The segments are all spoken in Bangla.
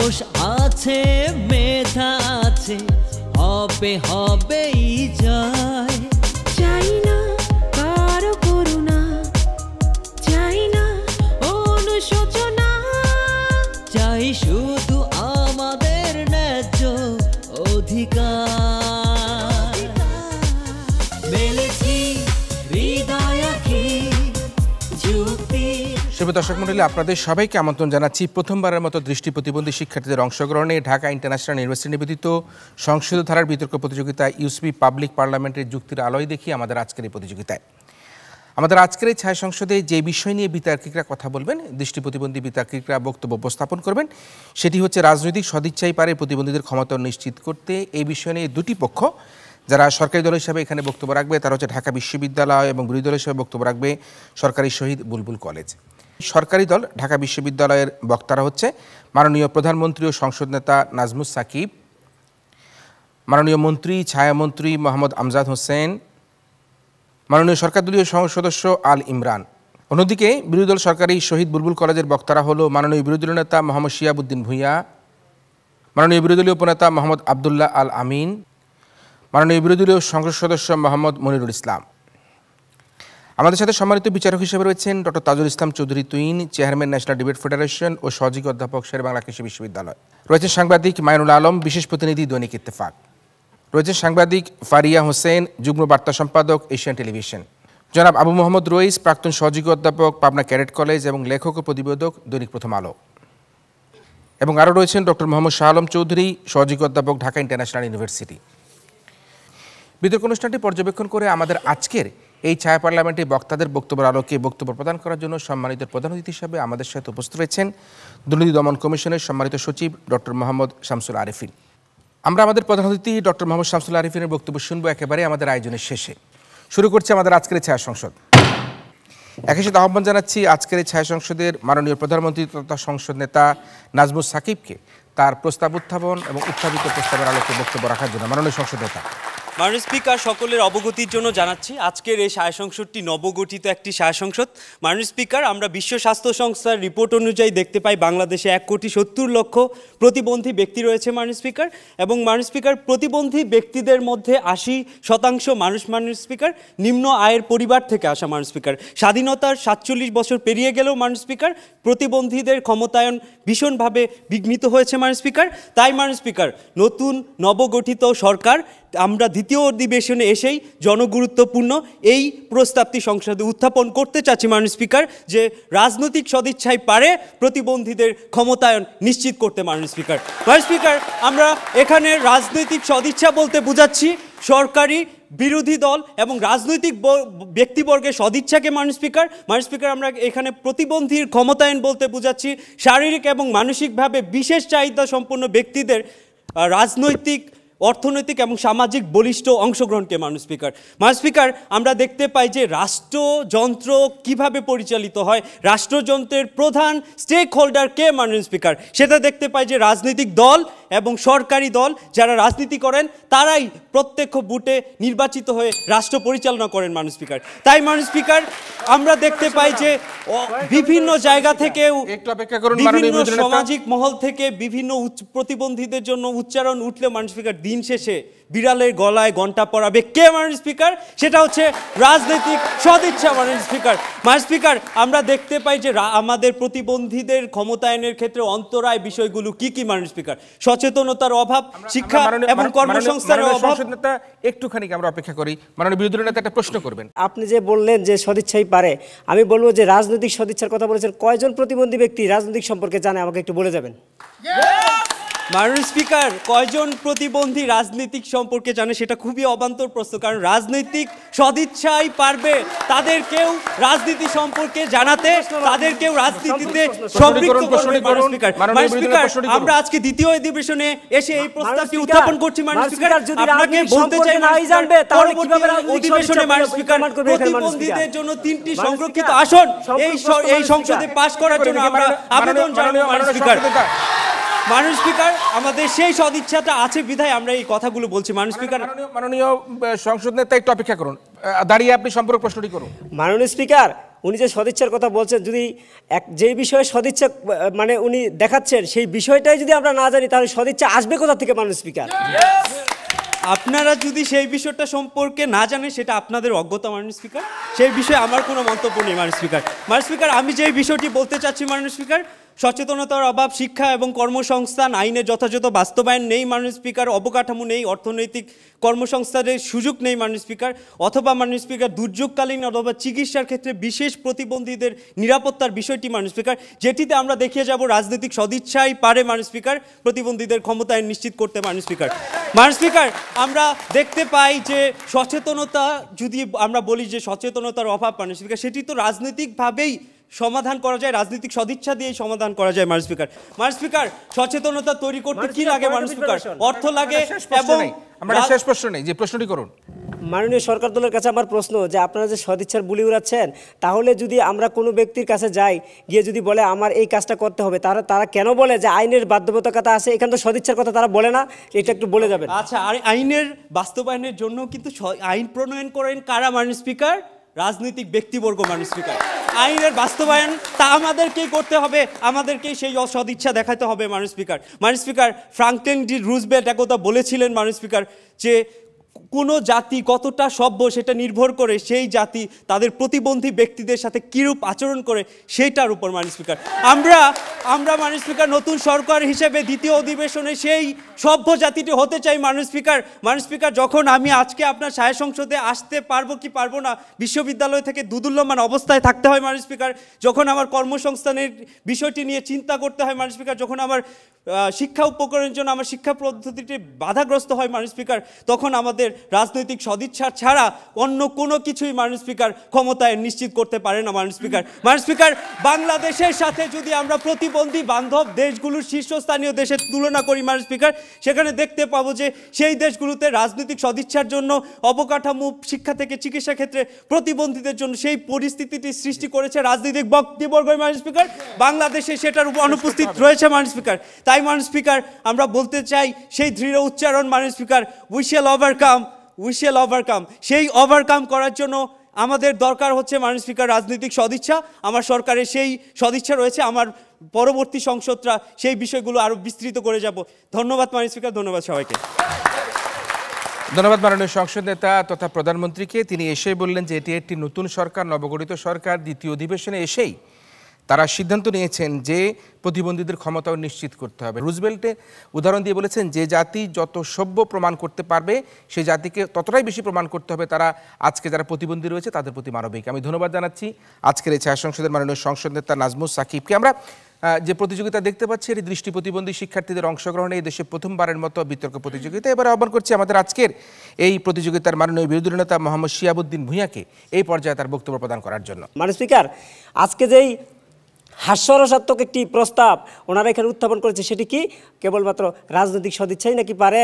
সাহস আছে মেধা আছে হবে হবেই যায় শুভ দর্শক মন্ডলী আপনাদের সবাইকে আমন্ত্রণ জানাচ্ছি প্রথমবারের মতো দৃষ্টি প্রতিবন্ধী শিক্ষার্থীদের অংশগ্রহণে ঢাকা ইন্টারন্যাশনাল ইউনিভার্সিটি নিবেদিত সংসদ ধারার বিতর্ক প্রতিযোগিতা ইউসিবি পাবলিক পার্লামেন্টের যুক্তির আলোয় দেখি আমাদের আজকের এই প্রতিযোগিতায় আমাদের আজকের এই ছায় সংসদে যে বিষয় নিয়ে বিতার্কিকরা কথা বলবেন দৃষ্টি প্রতিবন্ধী বিতার্কিকরা বক্তব্য উপস্থাপন করবেন সেটি হচ্ছে রাজনৈতিক সদিচ্ছাই পারে প্রতিবন্ধীদের ক্ষমতা নিশ্চিত করতে এই বিষয় নিয়ে দুটি পক্ষ যারা সরকারি দল হিসাবে এখানে বক্তব্য রাখবে তারা হচ্ছে ঢাকা বিশ্ববিদ্যালয় এবং বিরোধী দল হিসাবে বক্তব্য রাখবে সরকারি শহীদ বুলবুল কলেজ সরকারি দল ঢাকা বিশ্ববিদ্যালয়ের বক্তারা হচ্ছে মাননীয় প্রধানমন্ত্রী ও সংসদ নেতা নাজমুস সাকিব মাননীয় মন্ত্রী ছায়ামন্ত্রী মোহাম্মদ আমজাদ হোসেন মাননীয় সরকার দলীয় সদস্য আল ইমরান অন্যদিকে বিরোধী দল সরকারি শহীদ বুলবুল কলেজের বক্তারা হল মাননীয় বিরোধী দলীয় নেতা মোহাম্মদ শিয়াবুদ্দিন ভূঁইয়া মাননীয় বিরোধী দলীয় উপনেতা মোহাম্মদ আবদুল্লাহ আল আমিন মাননীয় বিরোধী দলীয় সংসদ সদস্য মোহাম্মদ মনিরুল ইসলাম আমাদের সাথে সম্মানিত বিচারক হিসেবে রয়েছেন ডক্টর তাজুল ইসলাম চৌধুরী তুইন চেয়ারম্যান ন্যাশনাল ডিবেট ফেডারেশন ও সহযোগী অধ্যাপক শের বাংলা কৃষি বিশ্ববিদ্যালয় রয়েছেন সাংবাদিক মায়নুল আলম বিশেষ প্রতিনিধি দৈনিক ইত্তেফাক রয়েছেন সাংবাদিক ফারিয়া হোসেন যুগ্ম বার্তা সম্পাদক এশিয়ান টেলিভিশন জনাব আবু মোহাম্মদ রইস প্রাক্তন সহযোগী অধ্যাপক পাবনা ক্যাডেট কলেজ এবং লেখক ও প্রতিবেদক দৈনিক প্রথম আলো এবং আরও রয়েছেন ডক্টর মোহাম্মদ শাহ আলম চৌধুরী সহযোগী অধ্যাপক ঢাকা ইন্টারন্যাশনাল ইউনিভার্সিটি বিতর্ক অনুষ্ঠানটি পর্যবেক্ষণ করে আমাদের আজকের এই ছায়া পার্লামেন্টে বক্তাদের বক্তব্যের আলোকে বক্তব্য প্রদান করার জন্য সম্মানিত প্রধান অতিথি হিসাবে আমাদের সাথে উপস্থিত রয়েছেন দুর্নীতি দমন কমিশনের সম্মানিত সচিব ডক্টর মোহাম্মদ শামসুল আরিফিন আমরা আমাদের প্রধান অতিথি ডক্টর মোহাম্মদ শামসুল আরিফিনের বক্তব্য শুনবো একেবারে আমাদের আয়োজনের শেষে শুরু করছে আমাদের আজকের ছায়া সংসদ একই সাথে আহ্বান জানাচ্ছি আজকের ছায়া সংসদের মাননীয় প্রধানমন্ত্রী তথা সংসদ নেতা নাজমুল সাকিবকে তার প্রস্তাব উত্থাপন এবং উত্থাপিত প্রস্তাবের আলোকে বক্তব্য রাখার জন্য মাননীয় সংসদ নেতা মাননীয় স্পিকার সকলের অবগতির জন্য জানাচ্ছি আজকের এই সায় সংসদটি নবগঠিত একটি সায় সংসদ মাননীয় স্পিকার আমরা বিশ্ব স্বাস্থ্য সংস্থার রিপোর্ট অনুযায়ী দেখতে পাই বাংলাদেশে এক কোটি সত্তর লক্ষ প্রতিবন্ধী ব্যক্তি রয়েছে মাননীয় স্পিকার এবং মাননীয় স্পিকার প্রতিবন্ধী ব্যক্তিদের মধ্যে আশি শতাংশ মানুষ মাননীয় স্পিকার নিম্ন আয়ের পরিবার থেকে আসা মাননীয় স্পিকার স্বাধীনতার সাতচল্লিশ বছর পেরিয়ে গেলেও মাননীয় স্পিকার প্রতিবন্ধীদের ক্ষমতায়ন ভীষণভাবে বিঘ্নিত হয়েছে মাননীয় স্পিকার তাই মাননীয় স্পিকার নতুন নবগঠিত সরকার আমরা দ্বিতীয় অধিবেশনে এসেই জনগুরুত্বপূর্ণ এই প্রস্তাবটি সংসদে উত্থাপন করতে চাচ্ছি মাননীয় স্পিকার যে রাজনৈতিক সদিচ্ছায় পারে প্রতিবন্ধীদের ক্ষমতায়ন নিশ্চিত করতে মাননীয় স্পিকার মাননীয় স্পিকার আমরা এখানে রাজনৈতিক সদিচ্ছা বলতে বোঝাচ্ছি সরকারি বিরোধী দল এবং রাজনৈতিক ব্যক্তিবর্গের সদিচ্ছাকে মাননীয় স্পিকার মাননীয় স্পিকার আমরা এখানে প্রতিবন্ধীর ক্ষমতায়ন বলতে বুঝাচ্ছি শারীরিক এবং মানসিকভাবে বিশেষ চাহিদা সম্পন্ন ব্যক্তিদের রাজনৈতিক অর্থনৈতিক এবং সামাজিক বলিষ্ঠ অংশগ্রহণকে মানুষ স্পিকার মানুষ স্পিকার আমরা দেখতে পাই যে রাষ্ট্রযন্ত্র কিভাবে পরিচালিত হয় রাষ্ট্রযন্ত্রের প্রধান স্টেক হোল্ডার কে মানুষ স্পিকার সেটা দেখতে পাই যে রাজনৈতিক দল এবং সরকারি দল যারা রাজনীতি করেন তারাই প্রত্যক্ষ বুটে নির্বাচিত হয়ে রাষ্ট্র পরিচালনা করেন মানুষ স্পিকার তাই মানুষ স্পিকার আমরা দেখতে পাই যে বিভিন্ন জায়গা থেকেও বিভিন্ন সামাজিক মহল থেকে বিভিন্ন প্রতিবন্ধীদের জন্য উচ্চারণ উঠলে মানুষ স্পিকার দিন শেষে বিড়ালের গলায় ঘন্টা পড়াবে কে মাননীয় স্পিকার সেটা হচ্ছে রাজনৈতিক সদিচ্ছা মাননীয় স্পিকার মাননীয় স্পিকার আমরা দেখতে পাই যে আমাদের প্রতিবন্ধীদের ক্ষমতায়নের ক্ষেত্রে অন্তরায় বিষয়গুলো কি কি মাননীয় স্পিকার সচেতনতার অভাব শিক্ষা এবং কর্মসংস্থানের অভাব একটুখানি আমরা অপেক্ষা করি মাননীয় বিরোধী নেতা একটা প্রশ্ন করবেন আপনি যে বললেন যে সদিচ্ছাই পারে আমি বলবো যে রাজনৈতিক সদিচ্ছার কথা বলেছেন কয়জন প্রতিবন্ধী ব্যক্তি রাজনৈতিক সম্পর্কে জানে আমাকে একটু বলে যাবেন মাননীয় স্পিকার কয়জন প্রতিবন্ধী রাজনৈতিক সম্পর্কে জানে সেটা খুবই অবান্তর প্রশ্ন কারণ রাজনৈতিক সদিচ্ছাই পারবে তাদের কেউ রাজনীতি সম্পর্কে জানাতে তাদের কেউ রাজনীতিতে সম্পৃক্ত করবে স্পিকার স্পিকার আমরা আজকে দ্বিতীয় অধিবেশনে এসে এই প্রস্তাবটি উত্থাপন করছি মাননীয় স্পিকার যদি আপনাকে বলতে চাই জানবে তাহলে কিভাবে অধিবেশনে মাননীয় স্পিকার প্রতিবন্ধীদের জন্য তিনটি সংরক্ষিত আসন এই এই সংসদে পাশ করার জন্য আমরা আবেদন জানাবো মাননীয় স্পিকার মানুষ স্পিকার আমাদের সেই সদিচ্ছাটা আছে বিধায় আমরা এই কথাগুলো বলছি মানুষ স্পিকার মাননীয় সংসদ নেতা একটু অপেক্ষা করুন দাঁড়িয়ে আপনি সম্পর্ক প্রশ্নটি করুন মাননীয় স্পিকার উনি যে সদিচ্ছার কথা বলছেন যদি এক যে বিষয়ে সদিচ্ছা মানে উনি দেখাচ্ছেন সেই বিষয়টাই যদি আমরা না জানি তাহলে সদিচ্ছা আসবে কোথা থেকে মানুষ স্পিকার আপনারা যদি সেই বিষয়টা সম্পর্কে না জানেন সেটা আপনাদের অজ্ঞতা মাননীয় স্পিকার সেই বিষয়ে আমার কোনো মন্তব্য নেই মাননীয় স্পিকার মাননীয় স্পিকার আমি যে বিষয়টি বলতে চাচ্ছি মাননীয় স্পিকার সচেতনতার অভাব শিক্ষা এবং কর্মসংস্থান আইনে যথাযথ বাস্তবায়ন নেই মাননীয় স্পিকার অবকাঠামো নেই অর্থনৈতিক কর্মসংস্থানের সুযোগ নেই মাননীয় স্পিকার অথবা মাননীয় স্পিকার দুর্যোগকালীন অথবা চিকিৎসার ক্ষেত্রে বিশেষ প্রতিবন্ধীদের নিরাপত্তার বিষয়টি মাননীয় স্পিকার যেটিতে আমরা দেখিয়ে যাব রাজনৈতিক সদিচ্ছাই পারে মাননীয় স্পিকার প্রতিবন্ধীদের ক্ষমতায় নিশ্চিত করতে মাননীয় স্পিকার মাননীয় স্পিকার আমরা দেখতে পাই যে সচেতনতা যদি আমরা বলি যে সচেতনতার অভাব মাননীয় স্পিকার সেটি তো রাজনৈতিকভাবেই সমাধান করা যায় রাজনৈতিক সদিচ্ছা দিয়ে সমাধান করা যায় মার্চ স্পিকার মার্চ স্পিকার সচেতনতা তৈরি করতে কি লাগে মার্চ স্পিকার অর্থ লাগে এবং আমরা শেষ প্রশ্ন নেই যে প্রশ্নটি করুন মাননীয় সরকার দলের কাছে আমার প্রশ্ন যে আপনারা যে সদিচ্ছার বুলি উড়াচ্ছেন তাহলে যদি আমরা কোনো ব্যক্তির কাছে যাই গিয়ে যদি বলে আমার এই কাজটা করতে হবে তারা তারা কেন বলে যে আইনের বাধ্যবাধকতা আছে এখানে তো সদিচ্ছার কথা তারা বলে না এটা একটু বলে যাবেন আচ্ছা আর আইনের বাস্তবায়নের জন্য কিন্তু আইন প্রণয়ন করেন কারা মাননীয় স্পিকার রাজনৈতিক ব্যক্তিবর্গ ম্যাডাম স্পিকার আইনের বাস্তবায়ন তা আমাদেরকেই করতে হবে আমাদেরকেই সেই অসদিচ্ছা দেখাতে হবে মানুষ স্পিকার মানুষ স্পিকার ফ্রাঙ্কলিন ডি রুজবেল্ট একতা বলেছিলেন মানুষ স্পিকার যে কোনো জাতি কতটা সভ্য সেটা নির্ভর করে সেই জাতি তাদের প্রতিবন্ধী ব্যক্তিদের সাথে কীরূপ আচরণ করে সেইটার উপর মানি স্পিকার আমরা আমরা মানি স্পিকার নতুন সরকার হিসেবে দ্বিতীয় অধিবেশনে সেই সভ্য জাতিটি হতে চাই মানি স্পিকার মানি স্পিকার যখন আমি আজকে আপনার সায় সংসদে আসতে পারবো কি পারবো না বিশ্ববিদ্যালয় থেকে দুদুল্যমান অবস্থায় থাকতে হয় মানি স্পিকার যখন আমার কর্মসংস্থানের বিষয়টি নিয়ে চিন্তা করতে হয় মানি স্পিকার যখন আমার শিক্ষা উপকরণের জন্য আমার শিক্ষা পদ্ধতিটি বাধাগ্রস্ত হয় মানি স্পিকার তখন আমাদের তাদের রাজনৈতিক সদিচ্ছা ছাড়া অন্য কোনো কিছুই মাননীয় স্পিকার ক্ষমতায় নিশ্চিত করতে পারে না মাননীয় স্পিকার মাননীয় স্পিকার বাংলাদেশের সাথে যদি আমরা প্রতিবন্ধী বান্ধব দেশগুলোর শীর্ষস্থানীয় দেশের তুলনা করি মাননীয় স্পিকার সেখানে দেখতে পাবো যে সেই দেশগুলোতে রাজনৈতিক সদিচ্ছার জন্য অবকাঠামো শিক্ষা থেকে চিকিৎসা ক্ষেত্রে প্রতিবন্ধীদের জন্য সেই পরিস্থিতিটি সৃষ্টি করেছে রাজনৈতিক বক্তিবর্গ মাননীয় স্পিকার বাংলাদেশে সেটার অনুপস্থিত রয়েছে মাননীয় স্পিকার তাই মাননীয় স্পিকার আমরা বলতে চাই সেই দৃঢ় উচ্চারণ মাননীয় speaker we shall overcome we shall overcome সেই ওভারকাম করার জন্য আমাদের দরকার হচ্ছে মাননীয় স্পিকার রাজনৈতিক সদিচ্ছা আমার সরকারের সেই সদিচ্ছা রয়েছে আমার পরবর্তী সংসদরা সেই বিষয়গুলো আরও বিস্তৃত করে যাব ধন্যবাদ মাননীয় স্পিকার ধন্যবাদ সবাইকে ধন্যবাদ মাননীয় সংসদ নেতা তথা প্রধানমন্ত্রীকে তিনি এসে বললেন যে এটি একটি নতুন সরকার নবগঠিত সরকার দ্বিতীয় অধিবেশনে এসেই তারা সিদ্ধান্ত নিয়েছেন যে প্রতিবন্ধীদের ক্ষমতাও নিশ্চিত করতে হবে রুজবেল্টে উদাহরণ দিয়ে বলেছেন যে জাতি যত সভ্য প্রমাণ করতে পারবে সে জাতিকে ততটাই বেশি প্রমাণ করতে হবে তারা আজকে যারা প্রতিবন্ধী রয়েছে তাদের প্রতি মানবিক আমি ধন্যবাদ জানাচ্ছি আজকের এই ছায়া সংসদের মাননীয় সংসদ নেতা নাজমুল সাকিবকে আমরা যে প্রতিযোগিতা দেখতে পাচ্ছি এটি দৃষ্টি প্রতিবন্ধী শিক্ষার্থীদের অংশগ্রহণে এই দেশে প্রথমবারের মতো বিতর্ক প্রতিযোগিতা এবার আহ্বান করছি আমাদের আজকের এই প্রতিযোগিতার মাননীয় বিরোধী নেতা মোহাম্মদ শিয়াবুদ্দিন ভূঁইয়াকে এই পর্যায়ে তার বক্তব্য প্রদান করার জন্য মানে স্পিকার আজকে যেই হাস্যরসাত্মক একটি প্রস্তাব ওনারা এখানে উত্থাপন করেছে সেটি কি কেবলমাত্র রাজনৈতিক সদিচ্ছাই নাকি পারে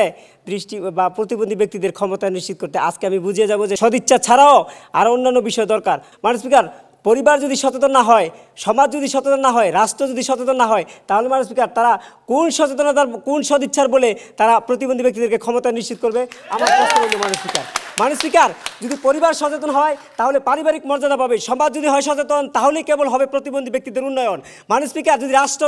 দৃষ্টি বা প্রতিবন্ধী ব্যক্তিদের ক্ষমতা নিশ্চিত করতে আজকে আমি বুঝিয়ে যাবো যে সদিচ্ছা ছাড়াও আরও অন্যান্য বিষয় দরকার মানে স্পিকার পরিবার যদি সচেতন না হয় সমাজ যদি সচেতন না হয় রাষ্ট্র যদি সচেতন না হয় তাহলে মানে স্পিকার তারা কোন সচেতনতার কোন সদিচ্ছার বলে তারা প্রতিবন্ধী ব্যক্তিদেরকে ক্ষমতা নিশ্চিত করবে আমার প্রশ্ন মানে স্পিকার মানে স্পিকার যদি পরিবার সচেতন হয় তাহলে পারিবারিক মর্যাদা পাবে সমাজ যদি হয় সচেতন তাহলেই কেবল হবে প্রতিবন্ধী ব্যক্তিদের উন্নয়ন মানে স্পিকার যদি রাষ্ট্র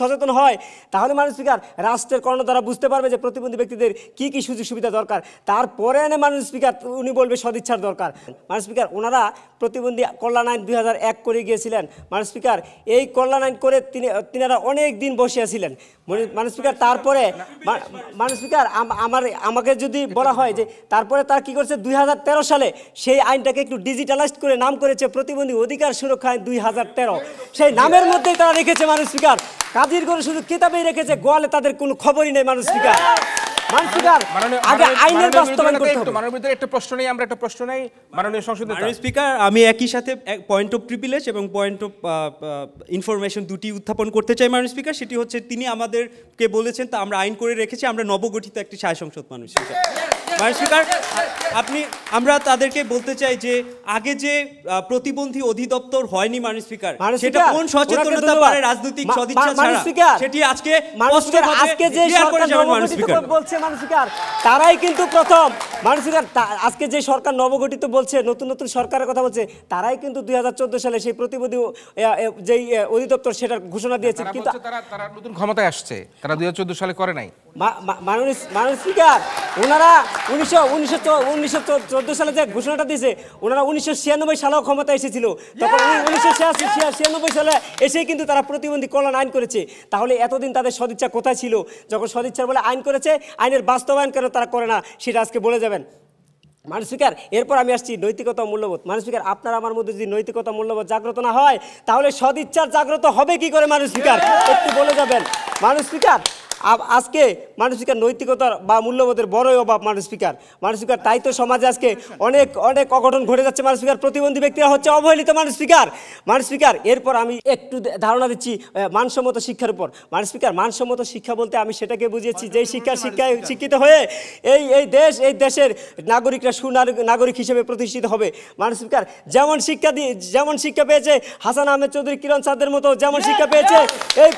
সচেতন হয় তাহলে মানে স্পিকার রাষ্ট্রের কর্ণধারা বুঝতে পারবে যে প্রতিবন্ধী ব্যক্তিদের কি কি সুযোগ সুবিধা দরকার তারপরে এনে মানে স্পিকার উনি বলবে সদিচ্ছার দরকার মানে স্পিকার ওনারা প্রতিবন্ধী কল্যাণ আইন দুই করে গিয়েছিলেন মানে স্পিকার এই কল্যাণ আইন করে তিনি তিনারা অনেক দিন বসিয়াছিলেন মানে স্পিকার তারপরে মানে স্পিকার আমার আমাকে যদি বলা হয় যে তারপরে তার কি করছে দুই সালে সেই আইনটাকে একটু ডিজিটালাইজ করে নাম করেছে প্রতিবন্ধী অধিকার সুরক্ষা আইন দুই সেই নামের মধ্যে তারা রেখেছে মানুষ স্পিকার কাজীর করে শুধু কেতাবেই রেখেছে গোয়ালে তাদের কোনো খবরই নেই মানুষ স্পিকার সেটি হচ্ছে তিনি আমাদেরকে বলেছেন তা আমরা আইন করে রেখেছি আমরা নবগঠিত একটি সায় সংসদ স্পিকার আপনি আমরা তাদেরকে বলতে চাই যে আগে যে প্রতিবন্ধী অধিদপ্তর হয়নি মানুষ স্পিকার সেটা কোন সচেতনতা পারে রাজনৈতিক সদিচ্ছা ছাড়া সেটি আজকে আজকে যে সরকার বলছে দিয়েছে মানসিকার তারাই কিন্তু প্রথম মানসিকার আজকে যে সরকার নবগঠিত বলছে নতুন নতুন সরকারের কথা বলছে তারাই কিন্তু দুই সালে সেই প্রতিবেদী যেই অধিদপ্তর সেটার ঘোষণা দিয়েছে কিন্তু তারা নতুন ক্ষমতায় আসছে তারা দুই সালে করে নাই মাননীয় মাননীয় স্পিকার ওনারা উনিশশো উনিশশো উনিশশো চোদ্দো সালে যে ঘোষণাটা দিয়েছে ওনারা উনিশশো ছিয়ানব্বই সালেও ক্ষমতা এসেছিল তখন উনিশশো ছিয়াশি ছিয়ানব্বই সালে এসেই কিন্তু তারা প্রতিবন্ধী কল্যাণ আইন করেছে তাহলে এতদিন তাদের সদিচ্ছা কোথায় ছিল যখন সদিচ্ছা বলে আইন করেছে আইনের বাস্তবায়ন কেন তারা করে না সেটা আজকে বলে যাবেন মানুষ স্পিকার এরপর আমি আসছি নৈতিকতা মূল্যবোধ মানুষ স্পিকার আপনার আমার মধ্যে যদি নৈতিকতা মূল্যবোধ জাগ্রত না হয় তাহলে সদিচ্ছার জাগ্রত হবে কি করে মানুষ স্পিকার একটু বলে যাবেন মানুষ স্পিকার আজকে মানুষ স্পিকার নৈতিকতার বা মূল্যবোধের বড়ই অভাব মানুষ স্পিকার মানুষ স্পিকার তাই তো সমাজে আজকে অনেক অনেক অঘটন ঘটে যাচ্ছে মানুষ স্পিকার প্রতিবন্ধী ব্যক্তিরা হচ্ছে অবহেলিত মানুষ স্পিকার মানুষ স্পিকার এরপর আমি একটু ধারণা দিচ্ছি মানসম্মত শিক্ষার উপর মানুষ স্পিকার মানসম্মত শিক্ষা বলতে আমি সেটাকে বুঝিয়েছি যেই শিক্ষার শিক্ষায় শিক্ষিত হয়ে এই এই দেশ এই দেশের নাগরিকরা নাগরিক হিসেবে প্রতিষ্ঠিত হবে মানুষ স্পিকার যেমন শিক্ষা দিয়ে যেমন শিক্ষা পেয়েছে হাসান আহমেদ চৌধুরী কিরণ সাদের মতো যেমন শিক্ষা পেয়েছে এই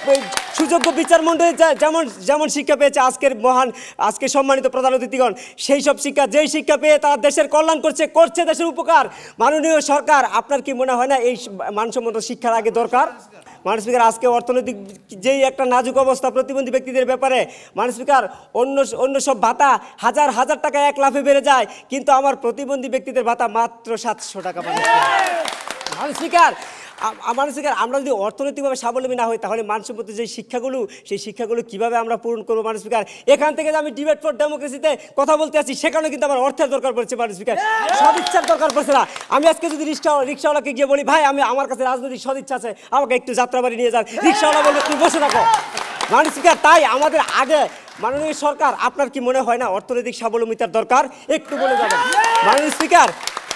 সুযোগ্য বিচার মণ্ডলী যেমন যেমন শিক্ষা পেয়েছে আজকের মহান আজকে সম্মানিত প্রধান অতিথিগণ সেই সব শিক্ষা যেই শিক্ষা পেয়ে তারা দেশের কল্যাণ করছে করছে দেশের উপকার মাননীয় সরকার আপনার কি মনে হয় না এই মানসম্মত শিক্ষার আগে দরকার মানুষ স্পিকার আজকে অর্থনৈতিক যেই একটা নাজুক অবস্থা প্রতিবন্ধী ব্যক্তিদের ব্যাপারে মানুষ স্পিকার অন্য অন্য সব ভাতা হাজার হাজার টাকা এক লাফে বেড়ে যায় কিন্তু আমার প্রতিবন্ধী ব্যক্তিদের ভাতা মাত্র সাতশো টাকা মানুষ স্পিকার মানসিকার আমরা যদি অর্থনৈতিকভাবে স্বাবলম্বী না হই তাহলে মানসম্মত যে শিক্ষাগুলো সেই শিক্ষাগুলো কিভাবে আমরা পূরণ করবো মানুষ স্পিকার এখান থেকে যে আমি ডিবেট ফর ডেমোক্রেসিতে কথা বলতে আছি সেখানে কিন্তু আমার অর্থের দরকার পড়ছে মানুষ স্পিকার সদিচ্ছার দরকার পড়ছে না আমি আজকে যদি রিক্সা রিক্সাওয়ালাকে গিয়ে বলি ভাই আমি আমার কাছে রাজনৈতিক সদিচ্ছা আছে আমাকে একটু যাত্রা বাড়ি নিয়ে যান রিক্সাওয়ালা বলবে তুমি বসে থাকো মানুষ স্পিকার তাই আমাদের আগে মাননীয় সরকার আপনার কি মনে হয় না অর্থনৈতিক স্বাবলম্বিতার দরকার একটু বলে যাবেন মাননীয় স্পিকার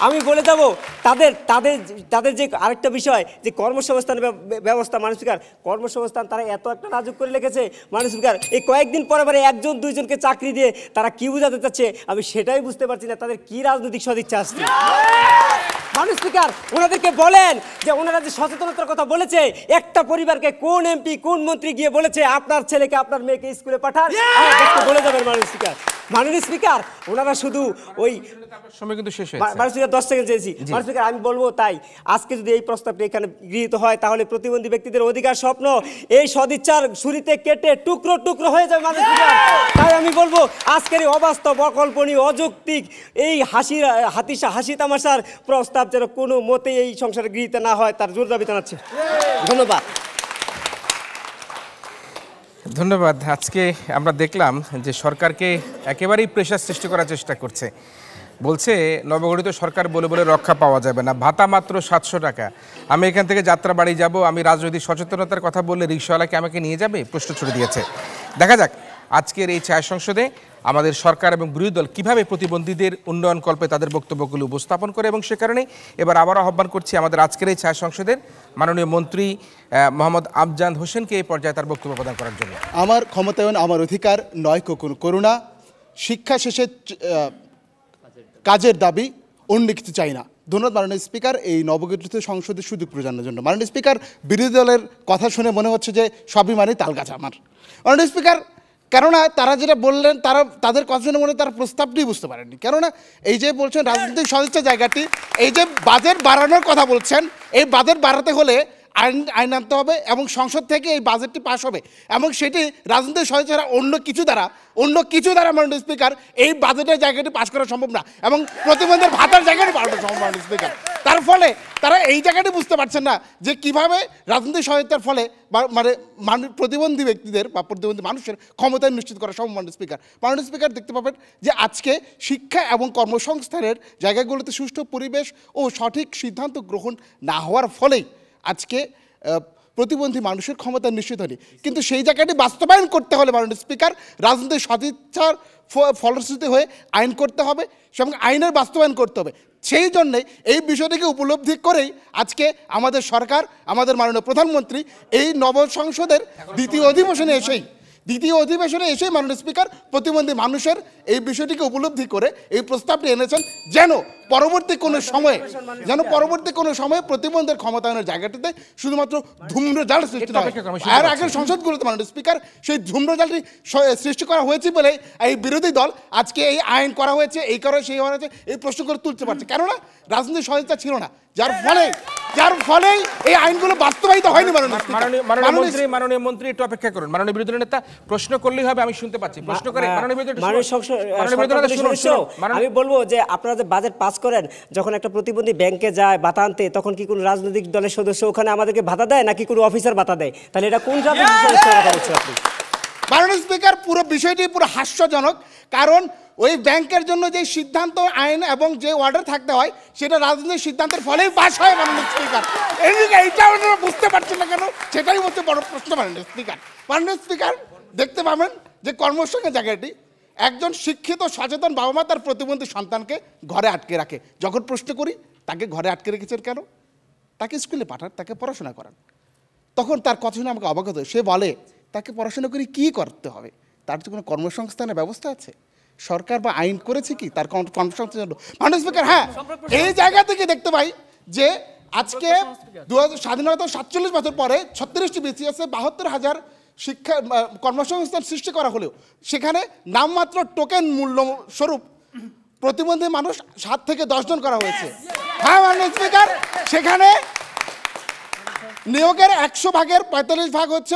আমি বলে যাব তাদের তাদের তাদের যে আরেকটা বিষয় যে কর্মসংস্থান ব্যবস্থা মানুষ বিকার কর্মসংস্থান তারা এত একটা নাজুক করে রেখেছে মানুষ বিকার এই কয়েকদিন পরে পরে একজন দুইজনকে চাকরি দিয়ে তারা কি বোঝাতে চাচ্ছে আমি সেটাই বুঝতে পারছি না তাদের কি রাজনৈতিক সদিচ্ছা আসছে মানুষ স্পিকার ওনাদেরকে বলেন যে ওনারা যে সচেতনতার কথা বলেছে একটা পরিবারকে কোন এমপি কোন মন্ত্রী গিয়ে বলেছে আপনার ছেলেকে আপনার মেয়েকে স্কুলে পাঠান বলে যাবেন মানুষ স্পিকার মাননীয় স্পিকার ওনারা শুধু ওই সময় কিন্তু শেষ হয়েছে দশ সেকেন্ড চেয়েছি মাননীয় স্পিকার আমি বলবো তাই আজকে যদি এই প্রস্তাবটি এখানে গৃহীত হয় তাহলে প্রতিবন্ধী ব্যক্তিদের অধিকার স্বপ্ন এই সদিচ্ছার শুরিতে কেটে টুকরো টুকরো হয়ে যাবে মাননীয় স্পিকার তাই আমি বলবো আজকের এই অবাস্তব অকল্পনীয় অযৌক্তিক এই হাসি হাতি হাসি তামাশার প্রস্তাব যেন কোনো মতে এই সংসারে গৃহীত না হয় তার জোর দাবি জানাচ্ছে ধন্যবাদ ধন্যবাদ আজকে আমরা দেখলাম যে সরকারকে একেবারেই প্রেশার সৃষ্টি করার চেষ্টা করছে বলছে নবগঠিত সরকার বলে বলে রক্ষা পাওয়া যাবে না ভাতা মাত্র সাতশো টাকা আমি এখান থেকে যাত্রা বাড়ি যাব আমি রাজনৈতিক সচেতনতার কথা বললে রিক্সাওয়ালাকে আমাকে নিয়ে যাবে প্রশ্ন ছুড়ে দিয়েছে দেখা যাক আজকের এই ছায়া সংসদে আমাদের সরকার এবং বিরোধী দল কীভাবে প্রতিবন্ধীদের উন্নয়ন কল্পে তাদের বক্তব্যগুলো উপস্থাপন করে এবং সে কারণে এবার আবারও আহ্বান করছি আমাদের আজকের এই ছায়া সংসদের মাননীয় মন্ত্রী মোহাম্মদ আফজান হোসেনকে এই পর্যায়ে তার বক্তব্য প্রদান করার জন্য আমার ক্ষমতায়ন আমার অধিকার নয় করুণা শিক্ষা শেষে কাজের দাবি অন্য কিছু চাই না ধন্যবাদ মাননীয় স্পিকার এই নবগঠিত সংসদে সুযোগ প্রজানোর জন্য মাননীয় স্পিকার বিরোধী দলের কথা শুনে মনে হচ্ছে যে সবই মানে তালগাছ আমার মাননীয় স্পিকার কেননা তারা যেটা বললেন তারা তাদের কথা মনে তারা প্রস্তাবটি বুঝতে পারেননি কেননা এই যে বলছেন রাজনৈতিক সদিচ্ছা জায়গাটি এই যে বাজেট বাড়ানোর কথা বলছেন এই বাজেট বাড়াতে হলে আইন আইন আনতে হবে এবং সংসদ থেকে এই বাজেটটি পাশ হবে এবং সেটি রাজনৈতিক সদস্য ছাড়া অন্য কিছু দ্বারা অন্য কিছু দ্বারা মাননীয় স্পিকার এই বাজেটের জায়গাটি পাশ করা সম্ভব না এবং প্রতিবন্ধের ভাতার জায়গাটি পাশ সম্ভব মাননীয় স্পিকার তার ফলে তারা এই জায়গাটি বুঝতে পারছেন না যে কিভাবে রাজনৈতিক সহায়তার ফলে মানে মানুষ প্রতিবন্ধী ব্যক্তিদের বা প্রতিবন্ধী মানুষের ক্ষমতা নিশ্চিত করা সম্ভব মাননীয় স্পিকার মাননীয় স্পিকার দেখতে পাবেন যে আজকে শিক্ষা এবং কর্মসংস্থানের জায়গাগুলোতে সুষ্ঠু পরিবেশ ও সঠিক সিদ্ধান্ত গ্রহণ না হওয়ার ফলেই আজকে প্রতিবন্ধী মানুষের ক্ষমতা নিশ্চিত হয়নি কিন্তু সেই জায়গাটি বাস্তবায়ন করতে হলে মাননীয় স্পিকার রাজনৈতিক সদিচ্ছার ফলশ্রুতি হয়ে আইন করতে হবে সঙ্গে আইনের বাস্তবায়ন করতে হবে সেই জন্যে এই বিষয়টিকে উপলব্ধি করেই আজকে আমাদের সরকার আমাদের মাননীয় প্রধানমন্ত্রী এই নব সংসদের দ্বিতীয় অধিবেশনে এসেই দ্বিতীয় অধিবেশনে এসে মাননীয় স্পিকার প্রতিবন্ধী মানুষের এই বিষয়টিকে উপলব্ধি করে এই প্রস্তাবটি এনেছেন যেন পরবর্তী কোনো সময়ে যেন পরবর্তী কোনো সময়ে প্রতিবন্ধের ক্ষমতায়নের জায়গাটিতে শুধুমাত্র ধূম্রজাল সৃষ্টি হয় আর আগের সংসদগুলোতে মাননীয় স্পিকার সেই ধূম্রজালটি সৃষ্টি করা হয়েছে বলে এই বিরোধী দল আজকে এই আইন করা হয়েছে এই করা সেই হয়েছে এই প্রশ্নগুলো তুলতে পারছে কেননা রাজনৈতিক সহায়তা ছিল না যার ফলে যার ফলে এই আইনগুলো বাস্তবায়িত হয়নি মাননীয় মাননীয় মন্ত্রী একটু অপেক্ষা করুন মাননীয় বিরোধী নেতা প্রশ্ন করলেই হবে আমি শুনতে পাচ্ছি প্রশ্ন করে আমি বলবো যে আপনারা যে বাজেট পাস করেন যখন একটা প্রতিবন্ধী ব্যাংকে যায় আনতে তখন কি কোনো রাজনৈতিক দলের সদস্য ওখানে আমাদেরকে ভাতা দেয় নাকি কোনো অফিসার ভাতা দেয় তাহলে এটা কোন রাজনৈতিক সমস্যার কথা বলছেন আপনি কারণ স্পিকার পুরো বিষয়টি পুরো হাস্যজনক কারণ ওই ব্যাংকের জন্য যে সিদ্ধান্ত আইন এবং যে অর্ডার থাকতে হয় সেটা রাজনৈতিক সিদ্ধান্তের ফলেই পাশ হয় মাননীয় স্পিকার এইটা আপনারা বুঝতে পারছেন না কেন সেটাই হচ্ছে বড় প্রশ্ন মাননীয় স্পিকার মাননীয় স্পিকার দেখতে পাবেন যে কর্মসঙ্গে জায়গাটি একজন শিক্ষিত সচেতন বাবা মা তার প্রতিবন্ধী সন্তানকে ঘরে আটকে রাখে যখন প্রশ্ন করি তাকে ঘরে আটকে রেখেছেন কেন তাকে স্কুলে পাঠান তাকে পড়াশোনা করান তখন তার কথা শুনে আমাকে অবগত সে বলে তাকে পড়াশোনা করে কি করতে হবে তার যে কোনো কর্মসংস্থানের ব্যবস্থা আছে সরকার বা আইন করেছে কি তার কর্মসংস্থানের জন্য মানুষ বেকার হ্যাঁ এই জায়গা থেকে দেখতে পাই যে আজকে দু স্বাধীনতা সাতচল্লিশ বছর পরে ছত্রিশটি বিসিএসে বাহাত্তর হাজার শিক্ষা কর্মসংস্থান সৃষ্টি করা হলেও সেখানে নামমাত্র টোকেন মূল্য স্বরূপ প্রতিবন্ধী মানুষ সাত থেকে দশজন করা হয়েছে হ্যাঁ মাননীয় স্পিকার সেখানে নিয়োগের একশো ভাগের পঁয়তাল্লিশ ভাগ হচ্ছে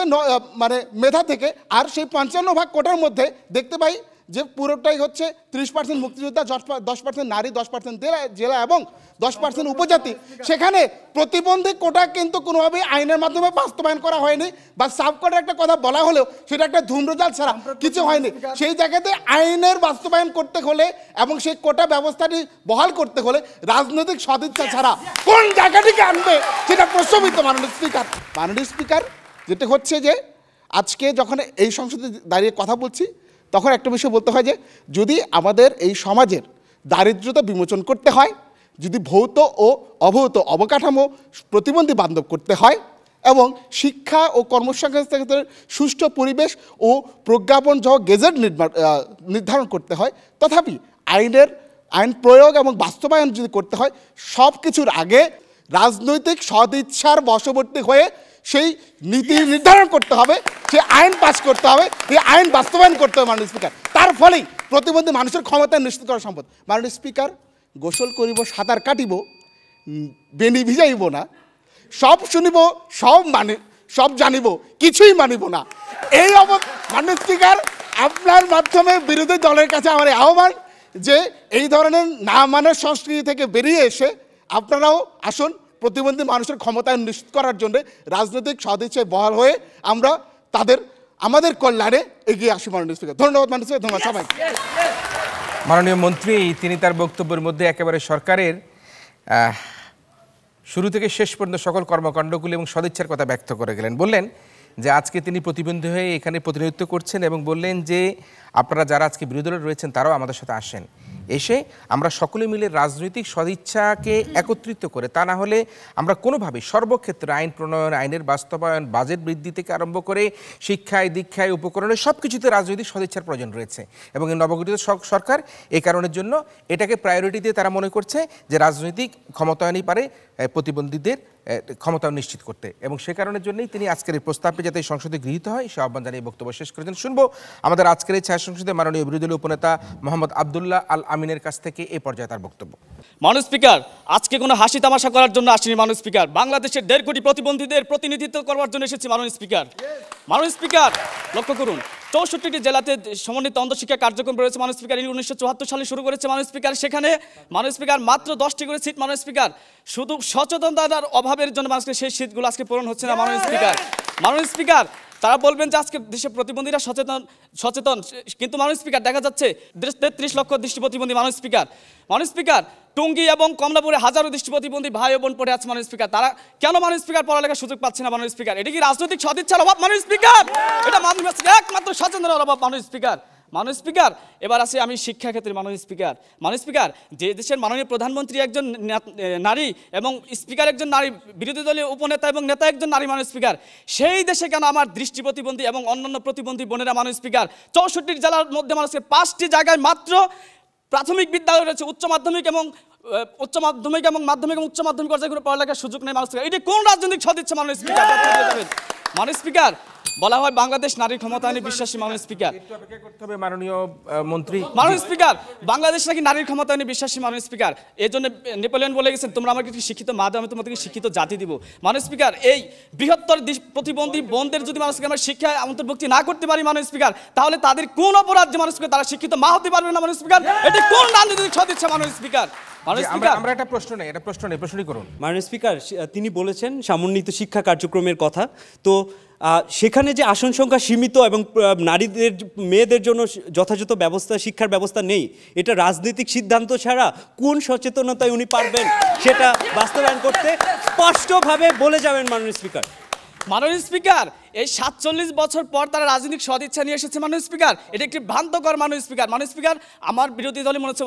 মানে মেধা থেকে আর সেই পঞ্চান্ন ভাগ কোটার মধ্যে দেখতে পাই যে পুরোটাই হচ্ছে ত্রিশ পার্সেন্ট মুক্তিযোদ্ধা দশ পার্সেন্ট নারী দশ পার্সেন্ট জেলা এবং দশ পার্সেন্ট উপজাতি সেখানে প্রতিবন্ধী কোটা কিন্তু কোনোভাবেই আইনের মাধ্যমে বাস্তবায়ন করা হয়নি বা সাবকোটার একটা কথা বলা হলেও সেটা একটা ধূম্রজাল ছাড়া কিছু হয়নি সেই জায়গাতে আইনের বাস্তবায়ন করতে হলে এবং সেই কোটা ব্যবস্থাটি বহাল করতে হলে রাজনৈতিক সদিচ্ছা ছাড়া কোন জায়গাটিকে আনবে সেটা প্রশ্নবিদ্ধ মাননীয় স্পিকার মাননীয় স্পিকার যেটা হচ্ছে যে আজকে যখন এই সংসদে দাঁড়িয়ে কথা বলছি তখন একটা বিষয় বলতে হয় যে যদি আমাদের এই সমাজের দারিদ্রতা বিমোচন করতে হয় যদি ভৌত ও অভৌত অবকাঠামো প্রতিবন্ধী বান্ধব করতে হয় এবং শিক্ষা ও কর্মসংস্থান ক্ষেত্রে সুষ্ঠু পরিবেশ ও প্রজ্ঞাপন সহ গেজেট নির্ধারণ করতে হয় তথাপি আইনের আইন প্রয়োগ এবং বাস্তবায়ন যদি করতে হয় সব কিছুর আগে রাজনৈতিক সদিচ্ছার বশবর্তী হয়ে সেই নীতি নির্ধারণ করতে হবে সে আইন পাস করতে হবে এই আইন বাস্তবায়ন করতে হবে মাননীয় স্পিকার তার ফলেই প্রতিবন্ধী মানুষের ক্ষমতা নিশ্চিত করা সম্ভব মাননীয় স্পিকার গোসল করিব সাঁতার কাটিব বেনি ভিজাইব না সব শুনিব সব মানে সব জানিব কিছুই মানিব না এই অব মাননীয় স্পিকার আপনার মাধ্যমে বিরোধী দলের কাছে আমার আহ্বান যে এই ধরনের না মানের সংস্কৃতি থেকে বেরিয়ে এসে আপনারাও আসুন প্রতিবন্ধী মানুষের ক্ষমতায় নিশ্চিত করার জন্য রাজনৈতিক সদিচ্ছায় বহাল হয়ে আমরা তাদের আমাদের কল্যাণে এগিয়ে আসি মাননীয় স্পিকার ধন্যবাদ মাননীয় ধন্যবাদ সবাই মাননীয় মন্ত্রী তিনি তার বক্তব্যের মধ্যে একেবারে সরকারের শুরু থেকে শেষ পর্যন্ত সকল কর্মকাণ্ডগুলি এবং সদিচ্ছার কথা ব্যক্ত করে গেলেন বললেন যে আজকে তিনি প্রতিবন্ধী হয়ে এখানে প্রতিনিধিত্ব করছেন এবং বললেন যে আপনারা যারা আজকে বিরোধী রয়েছেন তারাও আমাদের সাথে আসেন এসে আমরা সকলে মিলে রাজনৈতিক সদিচ্ছাকে একত্রিত করে তা না হলে আমরা কোনোভাবে সর্বক্ষেত্রে আইন প্রণয়ন আইনের বাস্তবায়ন বাজেট বৃদ্ধি থেকে আরম্ভ করে শিক্ষায় দীক্ষায় উপকরণে সব কিছুতে রাজনৈতিক সদিচ্ছার প্রয়োজন রয়েছে এবং এই নবগঠিত সরকার এই কারণের জন্য এটাকে প্রায়োরিটি দিয়ে তারা মনে করছে যে রাজনৈতিক ক্ষমতায়নই পারে প্রতিবন্ধীদের ক্ষমতা নিশ্চিত করতে এবং সে কারণের জন্যই তিনি আজকের এই প্রস্তাবটি যাতে সংসদে গৃহীত হয় সে আহ্বান জানিয়ে বক্তব্য শেষ করেছেন শুনবো আমাদের আজকের এই ছায়া সংসদে মাননীয় বিরোধী উপনেতা মোহাম্মদ আবদুল্লাহ আল আমিনের কাছ থেকে এই পর্যায়ে তার বক্তব্য মানুষ স্পিকার আজকে কোনো হাসি তামাশা করার জন্য আসেনি মানুষ স্পিকার বাংলাদেশের দেড় কোটি প্রতিবন্ধীদের প্রতিনিধিত্ব করার জন্য এসেছি মাননীয় স্পিকার মাননীয় স্পিকার লক্ষ্য করুন চৌষট্টিটি জেলাতে সমন্বিত অন্ধশিক্ষা কার্যক্রম রয়েছে মানুষ স্পিকার এটি উনিশশো সালে শুরু করেছে মানুষ স্পিকার সেখানে মানুষ স্পিকার মাত্র দশটি করে সিট মানুষ স্পিকার শুধু সচেতনতার অভাব অভাবের জন্য আজকে সেই শীতগুলো আজকে পূরণ হচ্ছে না মাননীয় স্পিকার মাননীয় স্পিকার তারা বলবেন যে আজকে দেশের প্রতিবন্ধীরা সচেতন সচেতন কিন্তু মাননীয় স্পিকার দেখা যাচ্ছে তেত্রিশ লক্ষ দৃষ্টি প্রতিবন্ধী মাননীয় স্পিকার মাননীয় স্পিকার টুঙ্গি এবং কমলাপুরে হাজারো দৃষ্টি প্রতিবন্ধী ভাই বোন পড়ে আছে মাননীয় স্পিকার তারা কেন মাননীয় স্পিকার পড়ালেখার সুযোগ পাচ্ছে না মাননীয় স্পিকার এটা কি রাজনৈতিক সদিচ্ছার অভাব মাননীয় স্পিকার এটা মাননীয় একমাত্র সচেতনের অভাব মাননীয় স্পিকার মানুষ স্পিকার এবার আসি আমি শিক্ষাক্ষেত্রে মানুষ স্পিকার মানুষ স্পিকার যে দেশের মাননীয় প্রধানমন্ত্রী একজন নারী এবং স্পিকার একজন নারী বিরোধী দলীয় উপনেতা এবং নেতা একজন নারী মানুষ স্পিকার সেই দেশে কেন আমার দৃষ্টি প্রতিবন্ধী এবং অন্যান্য প্রতিবন্ধী বোনেরা মাননীয় স্পিকার চৌষট্টি জেলার মধ্যে মানুষকে পাঁচটি জায়গায় মাত্র প্রাথমিক বিদ্যালয় রয়েছে উচ্চ মাধ্যমিক এবং উচ্চ মাধ্যমিক এবং মাধ্যমিক এবং উচ্চ মাধ্যমিক পর্যায়ে পড়ালেখার সুযোগ নেই মানুষ এটি কোন রাজনৈতিক সদিচ্ছা মানুষ স্পিকার মানুষ স্পিকার বলা হয় বাংলাদেশ নারী ক্ষমতায়নে বিশ্বাসী মাননীয় স্পিকার মাননীয় মন্ত্রী মাননীয় স্পিকার বাংলাদেশ নাকি নারীর ক্ষমতায়নে বিশ্বাসী মাননীয় স্পিকার এই জন্য নেপোলিয়ন বলে গেছেন তোমরা আমাকে একটি শিক্ষিত মা দাও আমি তোমাদেরকে শিক্ষিত জাতি দিব মাননীয় স্পিকার এই বৃহত্তর প্রতিবন্ধী বন্ধের যদি মানুষকে আমরা শিক্ষায় অন্তর্ভুক্তি না করতে পারি মাননীয় স্পিকার তাহলে তাদের কোন যে মানুষকে তারা শিক্ষিত মা হতে পারবে না মাননীয় স্পিকার এটি কোন রাজনৈতিক সদিচ্ছা মাননীয় স্পিকার একটা প্রশ্ন নেই প্রশ্ন নেই করুন মাননীয় স্পিকার তিনি বলেছেন সমন্বিত শিক্ষা কার্যক্রমের কথা তো সেখানে যে আসন সংখ্যা সীমিত এবং নারীদের মেয়েদের জন্য যথাযথ ব্যবস্থা শিক্ষার ব্যবস্থা নেই এটা রাজনৈতিক সিদ্ধান্ত ছাড়া কোন সচেতনতায় উনি পারবেন সেটা বাস্তবায়ন করতে স্পষ্টভাবে বলে যাবেন মাননীয় স্পিকার মাননীয় স্পিকার এই সাতচল্লিশ বছর পর তারা রাজনৈতিক সদিচ্ছা নিয়ে এসেছে মানুষ স্পিকার এটা একটি ভ্রান্তকর মানুষ স্পিকার মানুষ স্পিকার আমার বিরোধী দলে মনে হচ্ছে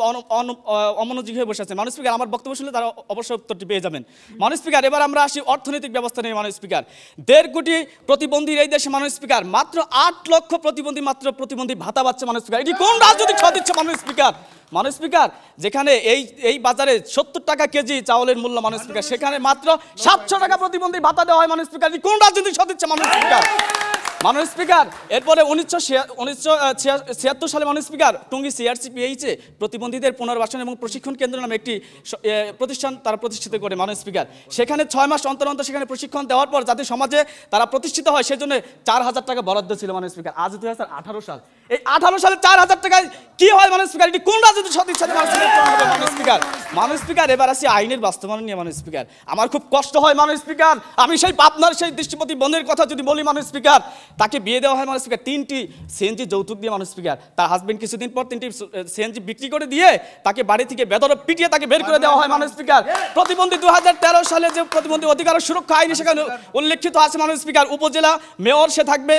অমনোযোগী হয়ে বসে আছে মানুষ স্পিকার আমার বক্তব্য শুনলে তারা অবশ্যই উত্তরটি পেয়ে যাবেন মানুষ স্পিকার এবার আমরা আসি অর্থনৈতিক ব্যবস্থা নিয়ে মানুষ স্পিকার দেড় কোটি প্রতিবন্ধী এই দেশে মানুষ স্পিকার মাত্র আট লক্ষ প্রতিবন্ধী মাত্র প্রতিবন্ধী ভাতা পাচ্ছে মানুষ স্পিকার এটি কোন রাজনৈতিক সদিচ্ছা মানুষ স্পিকার মানুষ স্পিকার যেখানে এই এই বাজারে সত্তর টাকা কেজি চাউলের মূল্য মানুষ স্পিকার সেখানে মাত্র সাতশো টাকা প্রতিবন্ধী ভাতা দেওয়া হয় মানুষ স্পিকার কোন রাজনীতি সদিচ্ছে মানুষ স্পিকার します মাননীয় স্পিকার এরপরে উনিশশো উনিশশো ছিয়াত্তর সালে মাননীয় স্পিকার টুঙ্গি সিআরসি পিএইচে প্রতিবন্ধীদের পুনর্বাসন এবং প্রশিক্ষণ কেন্দ্র নামে একটি প্রতিষ্ঠান তারা প্রতিষ্ঠিত করে মাননীয় স্পিকার সেখানে ছয় মাস অন্তর অন্তর সেখানে প্রশিক্ষণ দেওয়ার পর যাতে সমাজে তারা প্রতিষ্ঠিত হয় সেজন্য চার হাজার টাকা বরাদ্দ ছিল মাননীয় স্পিকার আজ দুই হাজার আঠারো সাল এই আঠারো সালে চার হাজার টাকায় কি হয় মাননীয় স্পিকার এটি কোন রাজনীতির সঠিক সাথে মাননীয় স্পিকার মাননীয় স্পিকার এবার আসি আইনের বাস্তবায়ন নিয়ে মাননীয় স্পিকার আমার খুব কষ্ট হয় মাননীয় স্পিকার আমি সেই পাবনার সেই দৃষ্টিপতি বন্ধের কথা যদি বলি মাননীয় স্পিকার তাকে বিয়ে দেওয়া হয় মানুষ স্পিকার তিনটি সিএনজি যৌতুক দিয়ে মানুষ স্পিকার তার হাজব্যান্ড কিছুদিন পর তিনটি সিএনজি বিক্রি করে দিয়ে তাকে বাড়ি থেকে বেদর পিটিয়ে তাকে বের করে দেওয়া হয় মানুষ স্পিকার প্রতিবন্ধী দু সালে যে প্রতিবন্ধী অধিকার সুরক্ষা আইনে সেখানে উল্লেখিত আছে মানুষ স্পিকার উপজেলা মেয়র সে থাকবে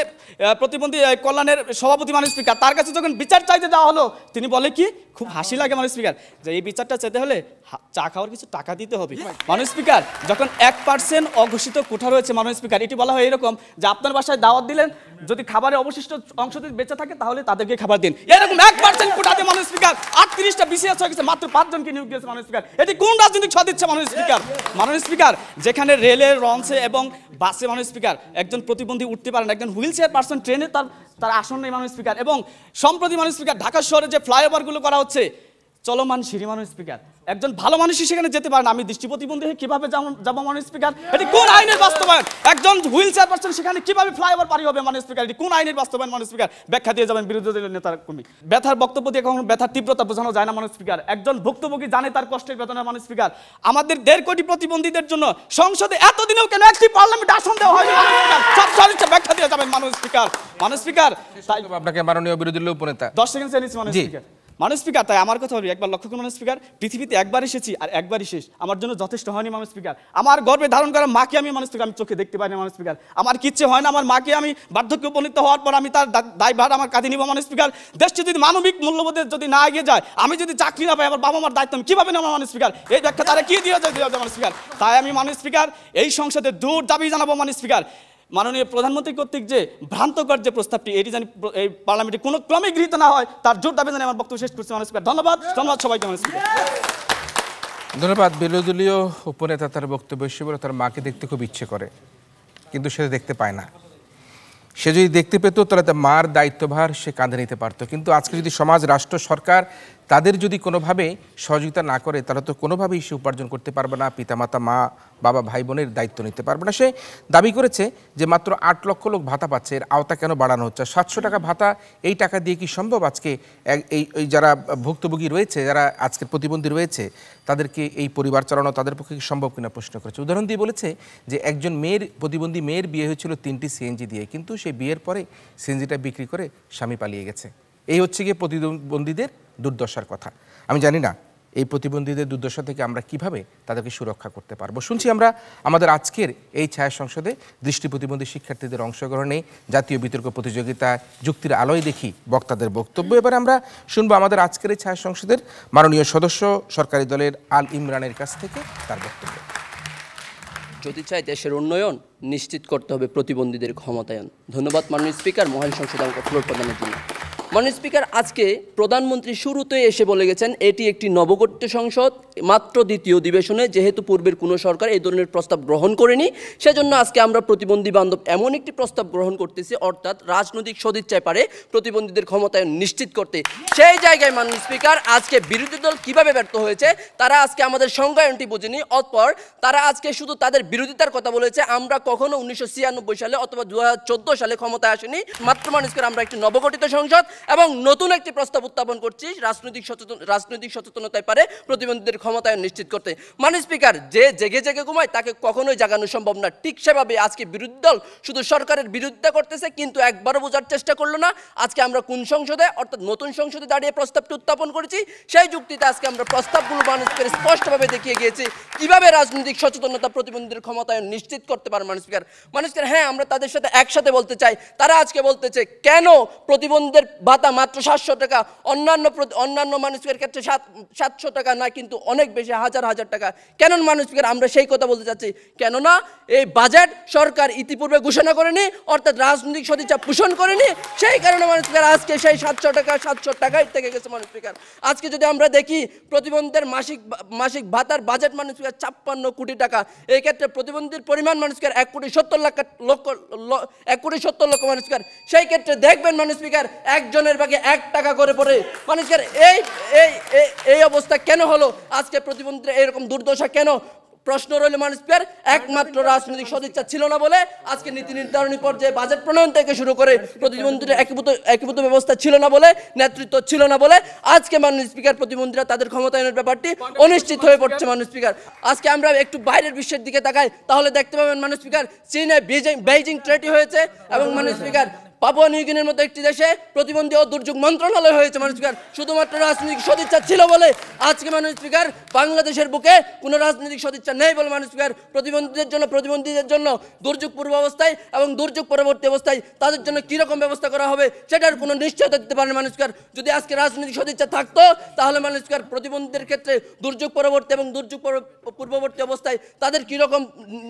প্রতিবন্ধী কল্যাণের সভাপতি মানুষ স্পিকার তার কাছে যখন বিচার চাইতে দেওয়া হলো তিনি বলে কি খুব হাসি লাগে মানুষ স্পিকার যে এই বিচারটা চাইতে হলে চা খাওয়ার কিছু টাকা দিতে হবে মানুষ স্পিকার যখন এক পার্সেন্ট অঘোষিত কোঠা রয়েছে মানুষ স্পিকার এটি বলা হয় এরকম যে আপনার বাসায় দাওয়াত দিলেন যদি খাবারের অবশিষ্ট অংশ যদি বেঁচে থাকে তাহলে তাদেরকে খাবার দিন এরকম এক পার্সেন্ট কোঠাতে মানুষ স্পিকার আটত্রিশটা বিশেষ হয়ে গেছে মাত্র পাঁচজনকে নিয়োগ দিয়েছে মানুষ স্পিকার এটি কোন রাজনৈতিক ছ দিচ্ছে মানুষ স্পিকার মানুষ স্পিকার যেখানে রেলে রঞ্চে এবং বাসে মানুষ স্পিকার একজন প্রতিবন্ধী উঠতে পারেন একজন হুইল চেয়ার পার্সন ট্রেনে তার তার আসন নেই স্পিকার এবং সম্প্রতি মানুষ স্পিকার ঢাকা শহরে যে ফ্লাইওভারগুলো করা হচ্ছে চলমান সিঁড়ি মানুষ স্পিকার একজন ভালো মানুষই সেখানে যেতে পারেন আমি দৃষ্টি প্রতিবন্ধী হয়ে কীভাবে যাবো মানুষ স্পিকার এটি কোন আইনের বাস্তবায়ন একজন হুইল চেয়ার পার্সন সেখানে কীভাবে ফ্লাইওভার পারি হবে মানুষ স্পিকার এটি কোন আইনের বাস্তবায়ন মানুষ স্পিকার ব্যাখ্যা দিয়ে যাবেন বিরোধী দলের নেতা কর্মী ব্যথার বক্তব্য দিয়ে কখনো ব্যথার তীব্রতা বোঝানো যায় না মানুষ স্পিকার একজন ভুক্তভোগী জানে তার কষ্টের বেতনের মানুষ স্পিকার আমাদের দেড় কোটি প্রতিবন্ধীদের জন্য সংসদে এতদিনেও কেন একটি পার্লামেন্ট আসন দেওয়া হয় সব সরিষ্ঠ ব্যাখ্যা দিয়ে যাবেন মানুষ স্পিকার মানুষ স্পিকার আপনাকে মাননীয় বিরোধী দলের উপনেতা দশ সেকেন্ড চাইছি মানুষ স্পিকার মানুষ স্পিকার তাই আমার কথা বলি একবার লক্ষ্য মানুষ স্পিকার পৃথিবীতে একবার এসেছি আর একবারই শেষ আমার জন্য যথেষ্ট হয়নি মানুষ স্পিকার আমার গর্বে ধারণ করা মাকে আমি মানুষ স্পিকার আমি চোখে দেখতে পাই না মানুষ স্পিকার আমার কিচ্ছে হয় না আমার মাকে আমি বার্ধক্য উপনীত হওয়ার পর আমি তার দায়ভার আমার কাঁধে নিব মানুষ স্পিকার দেশটি যদি মানবিক মূল্যবোধে যদি না এগিয়ে যায় আমি যদি চাকরি না পাই আমার বাবা মার দায়িত্ব আমি কীভাবে নেব মানুষ স্পিকার এই ব্যাখ্যা তারা কী দিয়ে যায় মানুষ স্পিকার তাই আমি মানুষ স্পিকার এই সংসদে দূর দাবি জানাবো মানুষ স্পিকার মাননীয় প্রধানমন্ত্রী কর্তৃক যে ভ্রান্তকর যে প্রস্তাবটি এটি জানি এই পার্লামেন্টে কোনো ক্রমে গৃহীত না হয় তার জোর দাবি জানিয়ে আমার বক্তব্য শেষ করছি মানুষ ধন্যবাদ ধন্যবাদ সবাইকে মানুষ ধন্যবাদ বিরোধীদলীয় উপনেতা তার বক্তব্য হিসেবে তার মাকে দেখতে খুব ইচ্ছে করে কিন্তু সে দেখতে পায় না সে যদি দেখতে পেত তাহলে তার মার দায়িত্বভার সে কাঁধে নিতে পারতো কিন্তু আজকে যদি সমাজ রাষ্ট্র সরকার তাদের যদি কোনোভাবে সহযোগিতা না করে তারা তো কোনোভাবেই সে উপার্জন করতে পারবে না পিতামাতা মা বাবা ভাই বোনের দায়িত্ব নিতে পারবে না সে দাবি করেছে যে মাত্র আট লক্ষ লোক ভাতা পাচ্ছে এর আওতা কেন বাড়ানো হচ্ছে সাতশো টাকা ভাতা এই টাকা দিয়ে কি সম্ভব আজকে এই যারা ভুক্তভোগী রয়েছে যারা আজকের প্রতিবন্ধী রয়েছে তাদেরকে এই পরিবার চালানো তাদের পক্ষে কি সম্ভব কিনা প্রশ্ন করেছে উদাহরণ দিয়ে বলেছে যে একজন মেয়ের প্রতিবন্ধী মেয়ের বিয়ে হয়েছিল তিনটি সিএনজি দিয়ে কিন্তু সে বিয়ের পরে সিএনজিটা বিক্রি করে স্বামী পালিয়ে গেছে এই হচ্ছে গিয়ে প্রতিবন্ধীদের দুর্দশার কথা আমি জানি না এই প্রতিবন্ধীদের দুর্দশা থেকে আমরা কিভাবে তাদেরকে সুরক্ষা করতে পারবো শুনছি আমরা আমাদের আজকের এই ছায়া সংসদে দৃষ্টি প্রতিবন্ধী শিক্ষার্থীদের অংশগ্রহণে জাতীয় বিতর্ক প্রতিযোগিতা যুক্তির আলোয় দেখি বক্তাদের বক্তব্য এবার আমরা শুনবো আমাদের আজকের এই ছায়া সংসদের মাননীয় সদস্য সরকারি দলের আল ইমরানের কাছ থেকে তার বক্তব্য যদি চাই দেশের উন্নয়ন নিশ্চিত করতে হবে প্রতিবন্ধীদের ক্ষমতায়ন ধন্যবাদ মাননীয় স্পিকার মহান সংসদ আমাকে ফ্লোর প্রদানের জন্য মাননীয় স্পিকার আজকে প্রধানমন্ত্রী শুরুতে এসে বলে গেছেন এটি একটি নবগঠিত সংসদ মাত্র দ্বিতীয় অধিবেশনে যেহেতু পূর্বের কোনো সরকার এই ধরনের প্রস্তাব গ্রহণ করেনি সেজন্য আজকে আমরা প্রতিবন্ধী বান্ধব এমন একটি প্রস্তাব গ্রহণ করতেছি অর্থাৎ রাজনৈতিক সদিচ্ছায় পারে প্রতিবন্ধীদের ক্ষমতায়ন নিশ্চিত করতে সেই জায়গায় মাননীয় স্পিকার আজকে বিরোধী দল কিভাবে ব্যর্থ হয়েছে তারা আজকে আমাদের সংজ্ঞায়নটি বোঝেনি অতপর তারা আজকে শুধু তাদের বিরোধিতার কথা বলেছে আমরা কখনো উনিশশো সালে অথবা দু সালে ক্ষমতায় আসেনি মাত্র মানুষকে আমরা একটি নবগঠিত সংসদ এবং নতুন একটি প্রস্তাব উত্থাপন করছি রাজনৈতিক সচেতন রাজনৈতিক সচেতনতায় পারে প্রতিবন্ধীদের ক্ষমতায়ন নিশ্চিত করতে মানে স্পিকার যে জেগে জেগে ঘুমায় তাকে কখনোই জাগানো সম্ভব না ঠিক সেভাবে আজকে বিরোধী দল শুধু সরকারের বিরুদ্ধে করতেছে কিন্তু একবারও বোঝার চেষ্টা করলো না আজকে আমরা কোন সংসদে অর্থাৎ নতুন সংসদে দাঁড়িয়ে প্রস্তাবটি উত্থাপন করেছি সেই যুক্তিতে আজকে আমরা প্রস্তাবগুলো মানুষকে স্পষ্টভাবে দেখিয়ে গিয়েছি কিভাবে রাজনৈতিক সচেতনতা প্রতিবন্ধীদের ক্ষমতায়ন নিশ্চিত করতে পারে মানে স্পিকার মানুষকে হ্যাঁ আমরা তাদের সাথে একসাথে বলতে চাই তারা আজকে বলতে চাই কেন প্রতিবন্ধীদের ভাতা মাত্র সাতশো টাকা অন্যান্য অন্যান্য মানুষের ক্ষেত্রে সাত সাতশো টাকা না কিন্তু অনেক বেশি হাজার হাজার টাকা কেন মানুষের আমরা সেই কথা বলতে চাচ্ছি কেননা এই বাজেট সরকার ইতিপূর্বে ঘোষণা করেনি অর্থাৎ রাজনৈতিক সদিচ্ছা পোষণ করেনি সেই কারণে মানুষের আজকে সেই সাতশো টাকা সাতশো টাকাই থেকে গেছে মানুষের আজকে যদি আমরা দেখি প্রতিবন্ধের মাসিক মাসিক ভাতার বাজেট মানুষের ছাপ্পান্ন কোটি টাকা এই ক্ষেত্রে প্রতিবন্ধীর পরিমাণ মানুষকে এক কোটি সত্তর লক্ষ লক্ষ এক কোটি সত্তর লক্ষ মানুষের সেই ক্ষেত্রে দেখবেন মানুষ স্পিকার একজন জনের ভাগে এক টাকা করে পড়ে মানুষের এই এই এই অবস্থা কেন হলো আজকে প্রতিমন্ত্রী এরকম দুর্দশা কেন প্রশ্ন রইল মানুষের একমাত্র রাজনৈতিক সদিচ্ছা ছিল না বলে আজকে নীতি নির্ধারণী পর্যায়ে বাজেট প্রণয়ন থেকে শুরু করে প্রতিমন্ত্রীর একীভূত একীভূত ব্যবস্থা ছিল না বলে নেতৃত্ব ছিল না বলে আজকে মাননীয় স্পিকার প্রতিমন্ত্রীরা তাদের ক্ষমতায়নের ব্যাপারটি অনিশ্চিত হয়ে পড়ছে মানুষ স্পিকার আজকে আমরা একটু বাইরের বিশ্বের দিকে তাকাই তাহলে দেখতে পাবেন মানুষ স্পিকার চীনে বেজিং বেইজিং ট্রেটি হয়েছে এবং মানুষ স্পিকার পাপুয়া নিউগিনের মতো একটি দেশে প্রতিবন্ধী ও দুর্যোগ মন্ত্রণালয় হয়েছে মানুষ স্পিকার শুধুমাত্র রাজনৈতিক সদিচ্ছা ছিল বলে আজকে মানুষ স্পিকার বাংলাদেশের বুকে কোনো রাজনৈতিক সদিচ্ছা নেই বলে মানুষ স্পিকার প্রতিবন্ধীদের জন্য প্রতিবন্ধীদের জন্য দুর্যোগ পূর্ব অবস্থায় এবং দুর্যোগ পরবর্তী অবস্থায় তাদের জন্য কীরকম ব্যবস্থা করা হবে সেটার কোনো নিশ্চয়তা দিতে পারেন মানুষ স্পিকার যদি আজকে রাজনৈতিক সদিচ্ছা থাকতো তাহলে মানুষ স্পিকার প্রতিবন্ধীদের ক্ষেত্রে দুর্যোগ পরবর্তী এবং দুর্যোগ পূর্ববর্তী অবস্থায় তাদের কীরকম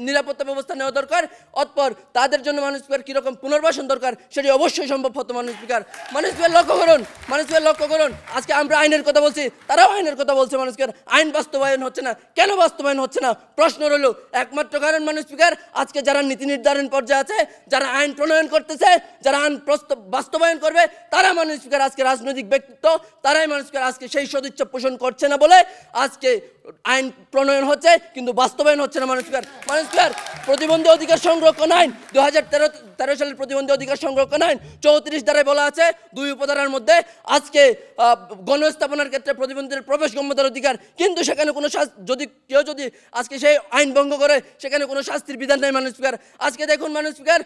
নিরাপত্তা ব্যবস্থা নেওয়া দরকার অতপর তাদের জন্য মানুষ স্পিকার কীরকম পুনর্বাসন দরকার সে সেটি অবশ্যই সম্ভব হতো মানুষ স্পিকার মানুষ লক্ষ্য করুন মানুষ লক্ষ্য করুন আজকে আমরা আইনের কথা বলছি তারাও আইনের কথা বলছে মানুষকে আইন বাস্তবায়ন হচ্ছে না কেন বাস্তবায়ন হচ্ছে না প্রশ্ন রইল একমাত্র কারণ মানুষ স্পিকার আজকে যারা নীতি নির্ধারণ পর্যায়ে আছে যারা আইন প্রণয়ন করতেছে যারা আইন বাস্তবায়ন করবে তারা মানুষ স্পিকার আজকে রাজনৈতিক ব্যক্তিত্ব তারাই মানুষ আজকে সেই সদিচ্ছা পোষণ করছে না বলে আজকে আইন প্রণয়ন হচ্ছে কিন্তু বাস্তবায়ন হচ্ছে না মানুষ স্পিকার মানুষ স্পিকার প্রতিবন্ধী অধিকার সংরক্ষণ আইন দু হাজার তেরো তেরো সালের প্রতিবন্ধী অধিকার সংরক্ষণ আইন চৌত্রিশ ধারায় বলা আছে দুই উপধারার মধ্যে আজকে গণস্থাপনার ক্ষেত্রে প্রতিবন্ধীদের প্রবেশ গম্যতার অধিকার কিন্তু সেখানে কোনো যদি কেউ যদি আজকে সেই আইন ভঙ্গ করে সেখানে কোনো শাস্তির বিধান নেই মানুষ স্পিকার আজকে দেখুন মানুষ স্পিকার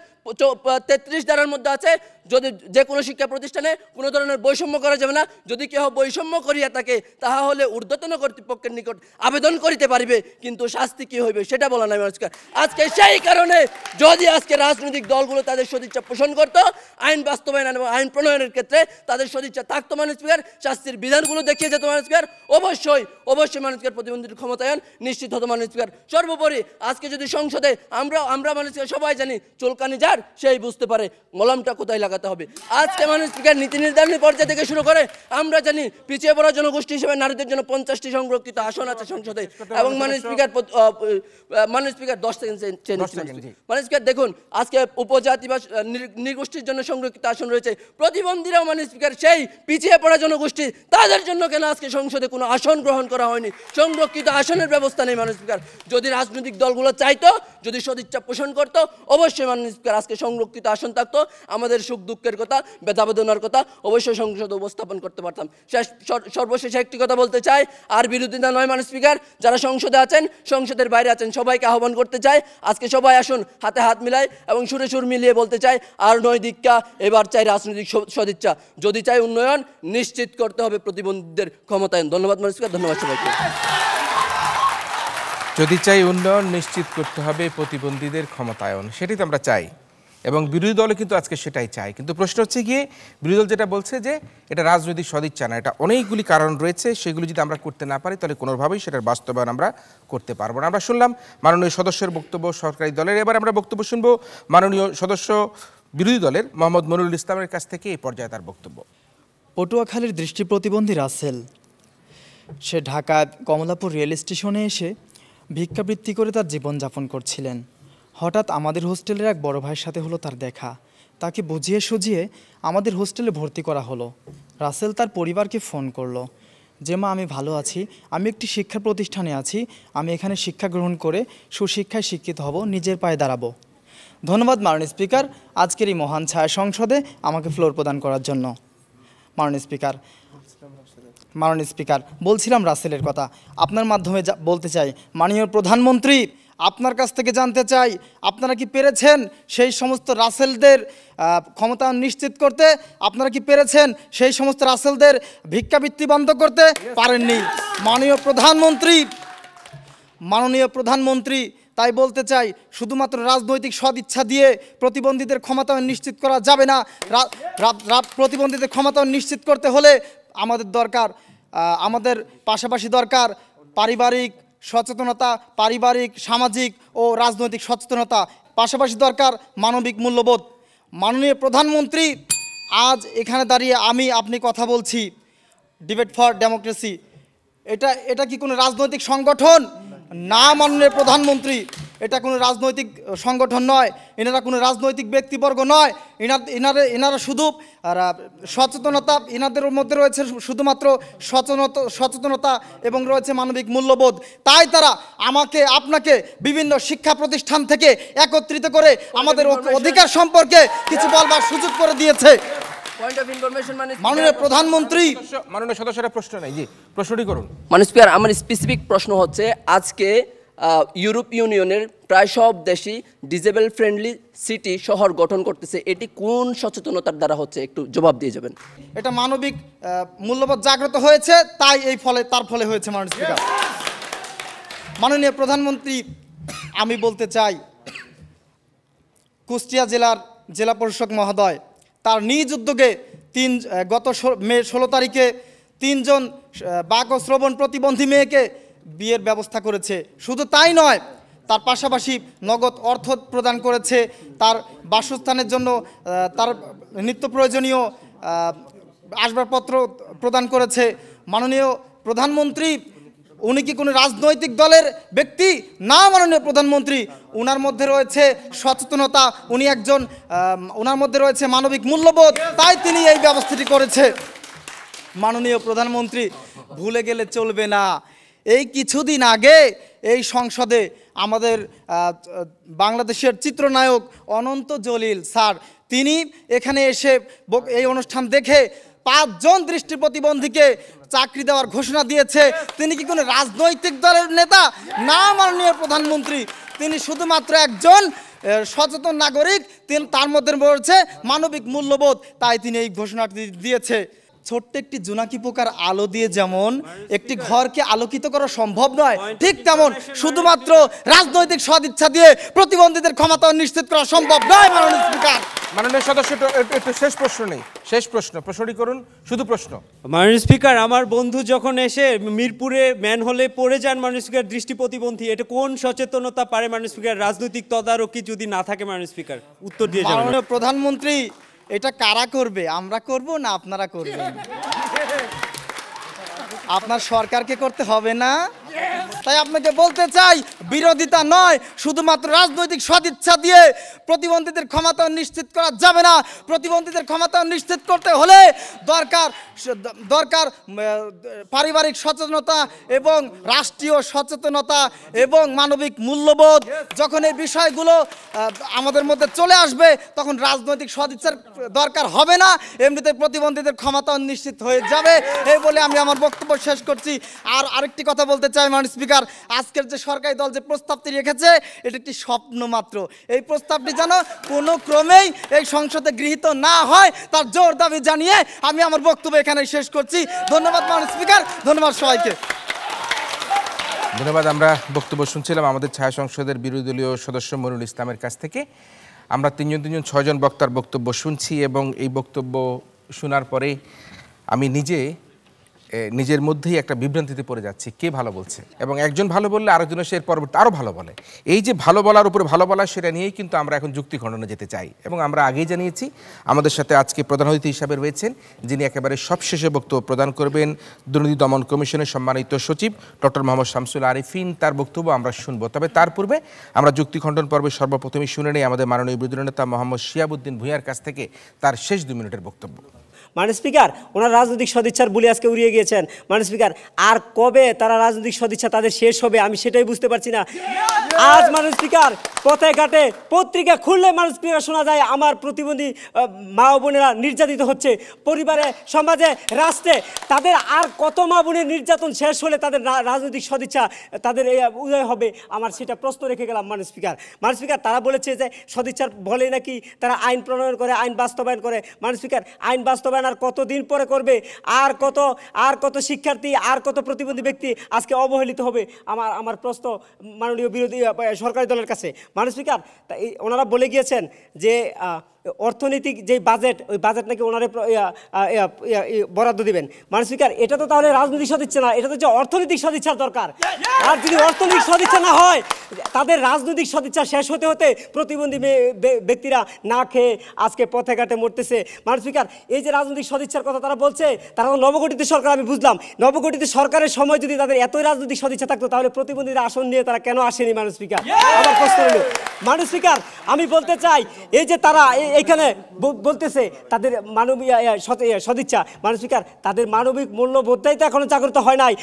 তেত্রিশ ধারার মধ্যে আছে যদি যে কোনো শিক্ষা প্রতিষ্ঠানে কোনো ধরনের বৈষম্য করা যাবে না যদি কেউ বৈষম্য করিয়া থাকে তাহা হলে ঊর্ধ্বতন কর্তৃপক্ষের নিকট আবেদন করিতে পারিবে কিন্তু শাস্তি কী হইবে সেটা বলা নাই মানুষ আজকে সেই কারণে যদি আজকে রাজনৈতিক দলগুলো তাদের সদিচ্ছা পোষণ করত আইন বাস্তবায়ন এবং আইন প্রণয়নের ক্ষেত্রে তাদের সদিচ্ছা থাকতো মানুষ স্পিকার শাস্তির বিধানগুলো দেখিয়ে যেত মানুষ স্পিকার অবশ্যই অবশ্যই মানুষ স্পিকার প্রতিবন্ধীর ক্ষমতায়ন নিশ্চিত হতো মানুষ স্পিকার সর্বোপরি আজকে যদি সংসদে আমরা আমরা মানুষ সবাই জানি চুলকানি যার সেই বুঝতে পারে মলমটা কোথায় লাগাতে হবে আজকে মানুষ স্পিকার নীতি নির্ধারণী পর্যায়ে থেকে শুরু করে আমরা জানি পিছিয়ে পড়া জনগোষ্ঠী হিসেবে নারীদের জন্য পঞ্চাশটি সংরক্ষিত আসন আছে সংসদে এবং মানুষ স্পিকার মানুষ স্পিকার দশ সেকেন্ড চেঞ্জ মানুষ স্পিকার দেখুন আজকে উপজা জাতি বা নির্গোষ্ঠীর জন্য সংরক্ষিত আসন রয়েছে প্রতিবন্ধীরাও মানে স্পিকার সেই পিছিয়ে পড়া জনগোষ্ঠী তাদের জন্য কেন আজকে সংসদে কোনো আসন গ্রহণ করা হয়নি সংরক্ষিত আসনের ব্যবস্থা নেই মানে স্পিকার যদি রাজনৈতিক দলগুলো চাইতো যদি সদিচ্ছা পোষণ করতো অবশ্যই মানে স্পিকার আজকে সংরক্ষিত আসন থাকতো আমাদের সুখ দুঃখের কথা বেদাবেদনার কথা অবশ্যই সংসদে উপস্থাপন করতে পারতাম শেষ সর্বশেষে একটি কথা বলতে চাই আর বিরোধিতা নয় মানে স্পিকার যারা সংসদে আছেন সংসদের বাইরে আছেন সবাইকে আহ্বান করতে চাই আজকে সবাই আসুন হাতে হাত মিলাই এবং সুরে সুর মিলিয়ে বলতে চাই আর নয় দীক্ষা এবার চাই রাজনৈতিক সদিচ্ছা যদি চাই উন্নয়ন নিশ্চিত করতে হবে প্রতিবন্ধীদের ক্ষমতায়ন ধন্যবাদ মানুষকে ধন্যবাদ সবাইকে যদি চাই উন্নয়ন নিশ্চিত করতে হবে প্রতিবন্ধীদের ক্ষমতায়ন সেটি তো আমরা চাই এবং বিরোধী দলও কিন্তু আজকে সেটাই চায় কিন্তু প্রশ্ন হচ্ছে গিয়ে বিরোধী দল যেটা বলছে যে এটা রাজনৈতিক সদিচ্ছা না এটা অনেকগুলি কারণ রয়েছে সেগুলি যদি আমরা করতে না পারি তাহলে কোনোভাবেই সেটার বাস্তবায়ন আমরা করতে পারবো না আমরা শুনলাম মাননীয় সদস্যের বক্তব্য সরকারি দলের এবার আমরা বক্তব্য শুনবো মাননীয় সদস্য বিরোধী দলের মোহাম্মদ মনুরুল ইসলামের কাছ থেকে এই পর্যায়ে তার বক্তব্য পটুয়াখালীর দৃষ্টি প্রতিবন্ধী রাসেল সে ঢাকা কমলাপুর রেল স্টেশনে এসে ভিক্ষাবৃত্তি করে তার জীবনযাপন করছিলেন হঠাৎ আমাদের হোস্টেলের এক বড় ভাইয়ের সাথে হলো তার দেখা তাকে বুঝিয়ে সুঝিয়ে আমাদের হোস্টেলে ভর্তি করা হলো রাসেল তার পরিবারকে ফোন করলো যে মা আমি ভালো আছি আমি একটি শিক্ষা প্রতিষ্ঠানে আছি আমি এখানে শিক্ষা গ্রহণ করে সুশিক্ষায় শিক্ষিত হব নিজের পায়ে দাঁড়াবো ধন্যবাদ মাননীয় স্পিকার আজকের এই মহান ছায়া সংসদে আমাকে ফ্লোর প্রদান করার জন্য মাননীয় স্পিকার মাননীয় স্পিকার বলছিলাম রাসেলের কথা আপনার মাধ্যমে বলতে চাই মাননীয় প্রধানমন্ত্রী আপনার কাছ থেকে জানতে চাই আপনারা কি পেরেছেন সেই সমস্ত রাসেলদের ক্ষমতা নিশ্চিত করতে আপনারা কি পেরেছেন সেই সমস্ত রাসেলদের ভিক্ষাবৃত্তি বন্ধ করতে পারেননি মাননীয় প্রধানমন্ত্রী মাননীয় প্রধানমন্ত্রী তাই বলতে চাই শুধুমাত্র রাজনৈতিক সদিচ্ছা দিয়ে প্রতিবন্ধীদের ক্ষমতা নিশ্চিত করা যাবে না প্রতিবন্ধীদের ক্ষমতা নিশ্চিত করতে হলে আমাদের দরকার আমাদের পাশাপাশি দরকার পারিবারিক সচেতনতা পারিবারিক সামাজিক ও রাজনৈতিক সচেতনতা পাশাপাশি দরকার মানবিক মূল্যবোধ মাননীয় প্রধানমন্ত্রী আজ এখানে দাঁড়িয়ে আমি আপনি কথা বলছি ডিবেট ফর ডেমোক্রেসি এটা এটা কি কোনো রাজনৈতিক সংগঠন না মাননীয় প্রধানমন্ত্রী এটা কোনো রাজনৈতিক সংগঠন নয় এনারা কোনো রাজনৈতিক ব্যক্তিবর্গ নয় এনার এনারা এনারা শুধু সচেতনতা এনাদের মধ্যে রয়েছে শুধুমাত্র সচেতনতা সচেতনতা এবং রয়েছে মানবিক মূল্যবোধ তাই তারা আমাকে আপনাকে বিভিন্ন শিক্ষা প্রতিষ্ঠান থেকে একত্রিত করে আমাদের অধিকার সম্পর্কে কিছু বলবার সুযোগ করে দিয়েছে পয়েন্ট অফ মানে মাননীয় প্রধানমন্ত্রী মাননীয় সদস্যরা প্রশ্ন করুন আমার স্পেসিফিক প্রশ্ন হচ্ছে আজকে ইউরোপ ইউনিয়নের প্রায় সব ফ্রেন্ডলি সিটি শহর গঠন করতেছে এটি কোন সচেতনতার দ্বারা হচ্ছে একটু জবাব দিয়ে যাবেন এটা মানবিক মূল্যবোধ জাগ্রত হয়েছে তাই এই ফলে তার ফলে হয়েছে মাননীয় মাননীয় প্রধানমন্ত্রী আমি বলতে চাই কুষ্টিয়া জেলার জেলা পরিষদ মহোদয় তার নিজ উদ্যোগে তিন গত মে ষোলো তারিখে তিনজন বাক ও শ্রবণ প্রতিবন্ধী মেয়েকে বিয়ের ব্যবস্থা করেছে শুধু তাই নয় তার পাশাপাশি নগদ অর্থ প্রদান করেছে তার বাসস্থানের জন্য তার নিত্য প্রয়োজনীয় আসবাবপত্র প্রদান করেছে মাননীয় প্রধানমন্ত্রী উনি কি কোনো রাজনৈতিক দলের ব্যক্তি না মাননীয় প্রধানমন্ত্রী ওনার মধ্যে রয়েছে সচেতনতা উনি একজন ওনার মধ্যে রয়েছে মানবিক মূল্যবোধ তাই তিনি এই ব্যবস্থাটি করেছে মাননীয় প্রধানমন্ত্রী ভুলে গেলে চলবে না এই কিছুদিন আগে এই সংসদে আমাদের বাংলাদেশের চিত্রনায়ক অনন্ত জলিল স্যার তিনি এখানে এসে এই অনুষ্ঠান দেখে পাঁচজন দৃষ্টি প্রতিবন্ধীকে চাকরি দেওয়ার ঘোষণা দিয়েছে তিনি কি কোনো রাজনৈতিক দলের নেতা না মাননীয় প্রধানমন্ত্রী তিনি শুধুমাত্র একজন সচেতন নাগরিক তিনি তার মধ্যে রয়েছে মানবিক মূল্যবোধ তাই তিনি এই ঘোষণাটি দিয়েছে ছোট্ট একটি জোনাকি পোকার আলো দিয়ে যেমন একটি ঘরকে আলোকিত করা সম্ভব নয় ঠিক তেমন শুধুমাত্র রাজনৈতিক সদিচ্ছা দিয়ে প্রতিবন্ধীদের ক্ষমতা নিশ্চিত করা সম্ভব নয় মাননীয় স্পিকার মাননীয় সদস্য একটু শেষ প্রশ্ন নেই শেষ প্রশ্ন প্রশ্নটি করুন শুধু প্রশ্ন মাননীয় স্পিকার আমার বন্ধু যখন এসে মিরপুরে ম্যান হলে পড়ে যান মাননীয় স্পিকার দৃষ্টি প্রতিবন্ধী এটা কোন সচেতনতা পারে মাননীয় স্পিকার রাজনৈতিক তদারকি যদি না থাকে মাননীয় স্পিকার উত্তর দিয়ে প্রধানমন্ত্রী এটা কারা করবে আমরা করব না আপনারা করবেন আপনার সরকারকে করতে হবে না তাই আপনাকে বলতে চাই বিরোধিতা নয় শুধুমাত্র রাজনৈতিক সদিচ্ছা দিয়ে প্রতিবন্ধীদের ক্ষমতা নিশ্চিত করা যাবে না প্রতিবন্ধীদের ক্ষমতা নিশ্চিত করতে হলে দরকার দরকার পারিবারিক সচেতনতা এবং রাষ্ট্রীয় সচেতনতা এবং মানবিক মূল্যবোধ যখন এই বিষয়গুলো আমাদের মধ্যে চলে আসবে তখন রাজনৈতিক সদিচ্ছার দরকার হবে না এমনিতে প্রতিবন্ধীদের ক্ষমতা নিশ্চিত হয়ে যাবে এই বলে আমি আমার বক্তব্য শেষ করছি আর আরেকটি কথা বলতে চাই বিদায় মান স্পিকার আজকের যে সরকারি দল যে প্রস্তাবটি রেখেছে এটি একটি স্বপ্ন মাত্র এই প্রস্তাবটি যেন কোনো ক্রমেই এই সংসদে গৃহীত না হয় তার জোর দাবি জানিয়ে আমি আমার বক্তব্য এখানে শেষ করছি ধন্যবাদ মান স্পিকার ধন্যবাদ সবাইকে ধন্যবাদ আমরা বক্তব্য শুনছিলাম আমাদের ছায়া সংসদের বিরোধী দলীয় সদস্য মরুল ইসলামের কাছ থেকে আমরা তিনজন তিনজন ছয়জন বক্তার বক্তব্য শুনছি এবং এই বক্তব্য শোনার পরে আমি নিজে নিজের মধ্যেই একটা বিভ্রান্তিতে পড়ে যাচ্ছে কে ভালো বলছে এবং একজন ভালো বললে আরেকজন সে পরবর্তী আরও ভালো বলে এই যে ভালো বলার উপরে ভালো বলা সেটা নিয়েই কিন্তু আমরা এখন যুক্তি খণ্ডনে যেতে চাই এবং আমরা আগেই জানিয়েছি আমাদের সাথে আজকে প্রধান অতিথি হিসাবে রয়েছেন যিনি একেবারে সবশেষে বক্তব্য প্রদান করবেন দুর্নীতি দমন কমিশনের সম্মানিত সচিব ডক্টর মোহাম্মদ শামসুল আরিফিন তার বক্তব্য আমরা শুনব তবে তার পূর্বে আমরা যুক্তি খণ্ডন পর্বে সর্বপ্রথমে শুনে নেই আমাদের মাননীয় বিদ্রোহ নেতা মোহাম্মদ শিয়াবুদ্দিন ভূঁইয়ার কাছ থেকে তার শেষ দু মিনিটের বক্তব্য মানে স্পিকার ওনার রাজনৈতিক সদিচ্ছার বলে আজকে উড়িয়ে গিয়েছেন মানে স্পিকার আর কবে তারা রাজনৈতিক সদিচ্ছা তাদের শেষ হবে আমি সেটাই বুঝতে পারছি না আজ মানে স্পিকার পথে ঘাটে পত্রিকা খুললে মানে স্পিকার শোনা যায় আমার প্রতিবন্ধী মা বোনেরা নির্যাতিত হচ্ছে পরিবারে সমাজে রাষ্ট্রে তাদের আর কত মা বোনের নির্যাতন শেষ হলে তাদের রাজনৈতিক সদিচ্ছা তাদের উদয় হবে আমার সেটা প্রশ্ন রেখে গেলাম মানে স্পিকার মানে স্পিকার তারা বলেছে যে সদিচ্ছার বলে নাকি তারা আইন প্রণয়ন করে আইন বাস্তবায়ন করে মানে স্পিকার আইন বাস্তবায়ন আর কতদিন পরে করবে আর কত আর কত শিক্ষার্থী আর কত প্রতিবন্ধী ব্যক্তি আজকে অবহেলিত হবে আমার আমার প্রশ্ন মাননীয় বিরোধী সরকারি দলের কাছে মানুষ স্পিকার তাই ওনারা বলে গিয়েছেন যে অর্থনৈতিক যেই বাজেট ওই বাজেট নাকি ওনারে বরাদ্দ দিবেন মানে স্পিকার এটা তো তাহলে রাজনৈতিক সদিচ্ছা না এটা তো হচ্ছে অর্থনৈতিক সদিচ্ছার দরকার আর যদি অর্থনৈতিক সদিচ্ছা না হয় তাদের রাজনৈতিক সদিচ্ছা শেষ হতে হতে প্রতিবন্ধী ব্যক্তিরা না খেয়ে আজকে পথে ঘাটে মরতেছে মানে স্পিকার এই যে রাজনৈতিক সদিচ্ছার কথা তারা বলছে তারা তো নবগঠিত সরকার আমি বুঝলাম নবগঠিত সরকারের সময় যদি তাদের এতই রাজনৈতিক সদিচ্ছা থাকতো তাহলে প্রতিবন্ধীদের আসন নিয়ে তারা কেন আসেনি মানুষ স্পিকার আমার প্রশ্ন হলো মানুষ স্পিকার আমি বলতে চাই এই যে তারা এখানে বলতেছে তাদের মানবীয় সদিচ্ছা মানসিকার তাদের মানবিক মূল্যবোধটাই তো এখনো জাগ্রত হয় নাই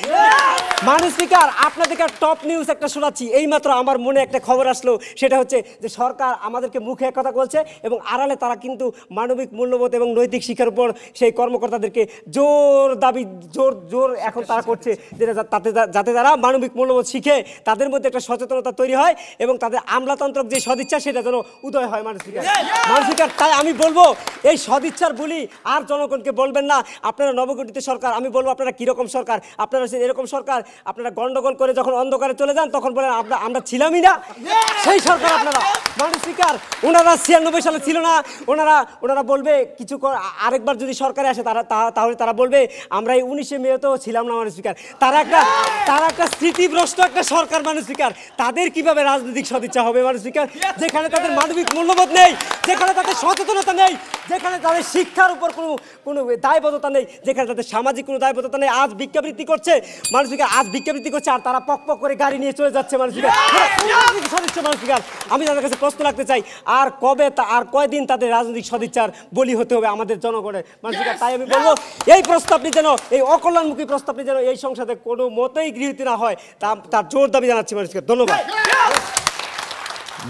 মানসিকার আপনাদেরকে টপ নিউজ একটা শোনাচ্ছি এইমাত্র আমার মনে একটা খবর আসলো সেটা হচ্ছে যে সরকার আমাদেরকে মুখে এক কথা বলছে এবং আড়ালে তারা কিন্তু মানবিক মূল্যবোধ এবং নৈতিক শিক্ষার উপর সেই কর্মকর্তাদেরকে জোর দাবি জোর জোর এখন তারা করছে যেটা তাতে যাতে তারা মানবিক মূল্যবোধ শিখে তাদের মধ্যে একটা সচেতনতা তৈরি হয় এবং তাদের আমলাতন্ত্রক যে সদিচ্ছা সেটা যেন উদয় হয় মানুষের মানসিক সদিচ্ছার তাই আমি বলবো এই সদিচ্ছার বলি আর জনগণকে বলবেন না আপনারা নবগঠিত সরকার আমি বলবো আপনারা কীরকম সরকার আপনারা হচ্ছেন এরকম সরকার আপনারা গণ্ডগোল করে যখন অন্ধকারে চলে যান তখন বলেন আপনার আমরা ছিলামই না সেই সরকার আপনারা মানুষ স্পিকার ওনারা ছিয়ানব্বই সালে ছিল না ওনারা ওনারা বলবে কিছু আরেকবার যদি সরকারে আসে তারা তাহলে তারা বলবে আমরা এই উনিশে মেয়ে তো ছিলাম না মানুষ স্পিকার তারা একটা তারা একটা স্মৃতিভ্রষ্ট একটা সরকার মানুষ স্পিকার তাদের কিভাবে রাজনৈতিক সদিচ্ছা হবে মানুষ স্পিকার যেখানে তাদের মানবিক মূল্যবোধ নেই যেখানে তাদের তাদের সচেতনতা নেই যেখানে তাদের শিক্ষার উপর কোনো কোনো দায়বদ্ধতা নেই যেখানে তাদের সামাজিক কোনো দায়বদ্ধতা নেই আজ বিজ্ঞাবৃত্তি করছে মানুষকে আজ বিজ্ঞাবৃত্তি করছে আর তারা পক পক করে গাড়ি নিয়ে চলে যাচ্ছে মানুষকে সদিচ্ছ মানুষকে আমি তাদের কাছে প্রশ্ন রাখতে চাই আর কবে তা আর কয়দিন তাদের রাজনৈতিক সদিচ্ছার বলি হতে হবে আমাদের জনগণের মানুষকে তাই আমি বলবো এই প্রস্তাবটি যেন এই অকল্যাণমুখী প্রস্তাবটি যেন এই সংসদে কোনো মতেই গৃহীত না হয় তা তার জোর দাবি জানাচ্ছি মানুষকে ধন্যবাদ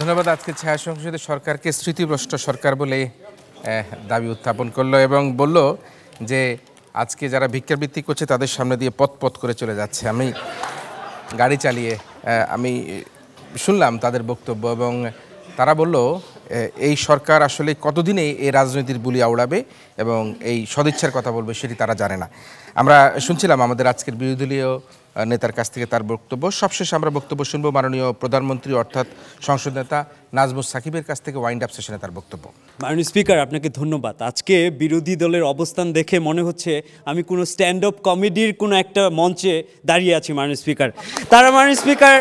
ধন্যবাদ আজকে ছায়া সংসদে সরকারকে স্মৃতিভ্রষ্ট সরকার বলে দাবি উত্থাপন করলো এবং বলল যে আজকে যারা ভিক্ষাবৃত্তি করছে তাদের সামনে দিয়ে পথ পথ করে চলে যাচ্ছে আমি গাড়ি চালিয়ে আমি শুনলাম তাদের বক্তব্য এবং তারা বলল এই সরকার আসলে কতদিনে এই রাজনৈতিক বুলি আউড়াবে এবং এই সদিচ্ছার কথা বলবে সেটি তারা জানে না আমরা শুনছিলাম আমাদের আজকের বিরোধী দলীয় নেতার কাছ থেকে তার বক্তব্য সবশেষে আমরা বক্তব্য শুনবো মাননীয় প্রধানমন্ত্রী অর্থাৎ সংসদ নেতা নাজমুল সাকিবের কাছ থেকে ওয়াইন্ড আপ সেশনে তার বক্তব্য মাননীয় স্পিকার আপনাকে ধন্যবাদ আজকে বিরোধী দলের অবস্থান দেখে মনে হচ্ছে আমি কোনো স্ট্যান্ড আপ কমেডির কোনো একটা মঞ্চে দাঁড়িয়ে আছি মাননীয় স্পিকার তারা মাননীয় স্পিকার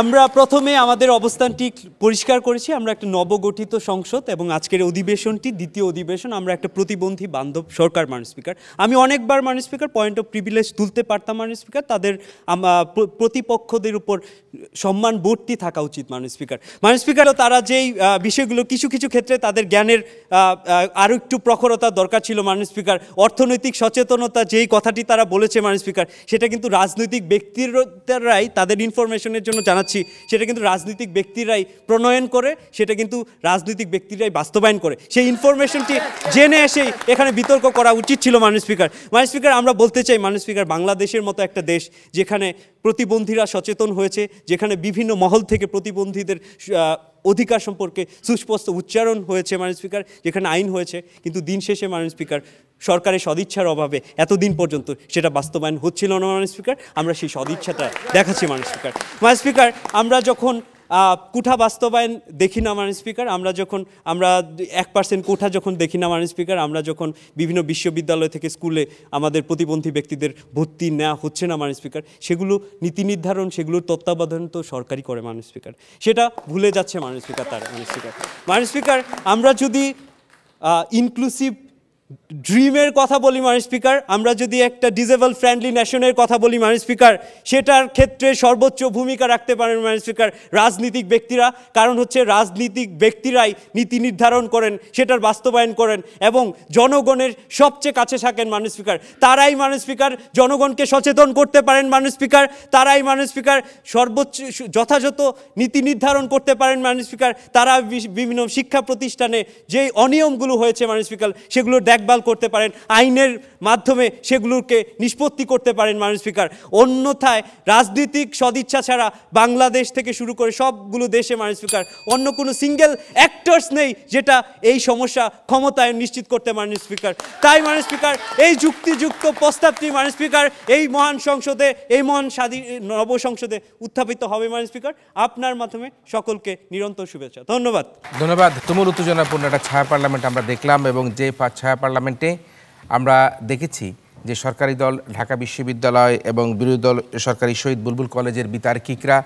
আমরা প্রথমে আমাদের অবস্থানটি পরিষ্কার করেছি আমরা একটা নবগঠিত সংসদ এবং আজকের অধিবেশনটি দ্বিতীয় অধিবেশন আমরা একটা প্রতিবন্ধী বান্ধব সরকার মানুষ স্পিকার আমি অনেকবার মানুষ স্পিকার পয়েন্ট অফ প্রিভিলেজ তুলতে পারতাম মানুষ স্পিকার তাদের প্রতিপক্ষদের উপর সম্মান বোধটি থাকা উচিত মানুষ স্পিকার মানুষ স্পিকারও তারা যেই বিষয়গুলো কিছু কিছু ক্ষেত্রে তাদের জ্ঞানের আরও একটু প্রখরতা দরকার ছিল মানুষ স্পিকার অর্থনৈতিক সচেতনতা যেই কথাটি তারা বলেছে মানুষ স্পিকার সেটা কিন্তু রাজনৈতিক ব্যক্তিরাই তাদের ইনফরমেশনের জন্য জানা জানাচ্ছি সেটা কিন্তু রাজনৈতিক ব্যক্তিরাই প্রণয়ন করে সেটা কিন্তু রাজনৈতিক ব্যক্তিরাই বাস্তবায়ন করে সেই ইনফরমেশনটি জেনে এসেই এখানে বিতর্ক করা উচিত ছিল মানুষ স্পিকার মানুষ স্পিকার আমরা বলতে চাই মানুষ স্পিকার বাংলাদেশের মতো একটা দেশ যেখানে প্রতিবন্ধীরা সচেতন হয়েছে যেখানে বিভিন্ন মহল থেকে প্রতিবন্ধীদের অধিকার সম্পর্কে সুস্পষ্ট উচ্চারণ হয়েছে মাননীয় স্পিকার যেখানে আইন হয়েছে কিন্তু দিন শেষে মাননীয় স্পিকার সরকারের সদিচ্ছার অভাবে এতদিন পর্যন্ত সেটা বাস্তবায়ন হচ্ছিল না মাননীয় স্পিকার আমরা সেই সদিচ্ছাটা দেখাচ্ছি মাননীয় স্পিকার মাননীয় স্পিকার আমরা যখন কুঠা বাস্তবায়ন দেখি না মানে স্পিকার আমরা যখন আমরা এক পার্সেন্ট কোঠা যখন দেখি না মানে স্পিকার আমরা যখন বিভিন্ন বিশ্ববিদ্যালয় থেকে স্কুলে আমাদের প্রতিবন্ধী ব্যক্তিদের ভর্তি নেওয়া হচ্ছে না মানে স্পিকার সেগুলো নীতি নির্ধারণ সেগুলোর তত্ত্বাবধান তো সরকারি করে মানে স্পিকার সেটা ভুলে যাচ্ছে মানে স্পিকার তার মানে স্পিকার মানে স্পিকার আমরা যদি ইনক্লুসিভ ড্রিমের কথা বলি মানি স্পিকার আমরা যদি একটা ডিজেবল ফ্রেন্ডলি ন্যাশনের কথা বলি মানি স্পিকার সেটার ক্ষেত্রে সর্বোচ্চ ভূমিকা রাখতে পারেন মানি স্পিকার রাজনীতিক ব্যক্তিরা কারণ হচ্ছে রাজনীতিক ব্যক্তিরাই নীতি নির্ধারণ করেন সেটার বাস্তবায়ন করেন এবং জনগণের সবচেয়ে কাছে থাকেন মানি স্পিকার তারাই মানি স্পিকার জনগণকে সচেতন করতে পারেন মানি স্পিকার তারাই মানি স্পিকার সর্বোচ্চ যথাযথ নীতি নির্ধারণ করতে পারেন মানি স্পিকার তারা বিভিন্ন শিক্ষা প্রতিষ্ঠানে যেই অনিয়মগুলো হয়েছে মানি স্পিকার সেগুলো দেখভাল করতে পারেন আইনের মাধ্যমে সেগুলোকে নিষ্পত্তি করতে পারেন মানুষ স্পিকার অন্যথায় রাজনৈতিক সদিচ্ছা ছাড়া বাংলাদেশ থেকে শুরু করে সবগুলো দেশে মানুষ স্পিকার অন্য কোনো সিঙ্গেল অ্যাক্টার্স নেই যেটা এই সমস্যা ক্ষমতায় নিশ্চিত করতে মানুষ স্পিকার তাই মানুষ স্পিকার এই যুক্তিযুক্ত প্রস্তাবটি মানুষ স্পিকার এই মহান সংসদে এই মহান স্বাধীন নব সংসদে উত্থাপিত হবে মানুষ স্পিকার আপনার মাধ্যমে সকলকে নিরন্তর শুভেচ্ছা ধন্যবাদ ধন্যবাদ তুমুল উত্তেজনাপূর্ণ একটা ছায়া পার্লামেন্ট আমরা দেখলাম এবং যে ছায়া পার্লামেন্টে আমরা দেখেছি যে সরকারি দল ঢাকা বিশ্ববিদ্যালয় এবং বিরোধী দল সরকারি শহীদ বুলবুল কলেজের বিতার্কিকরা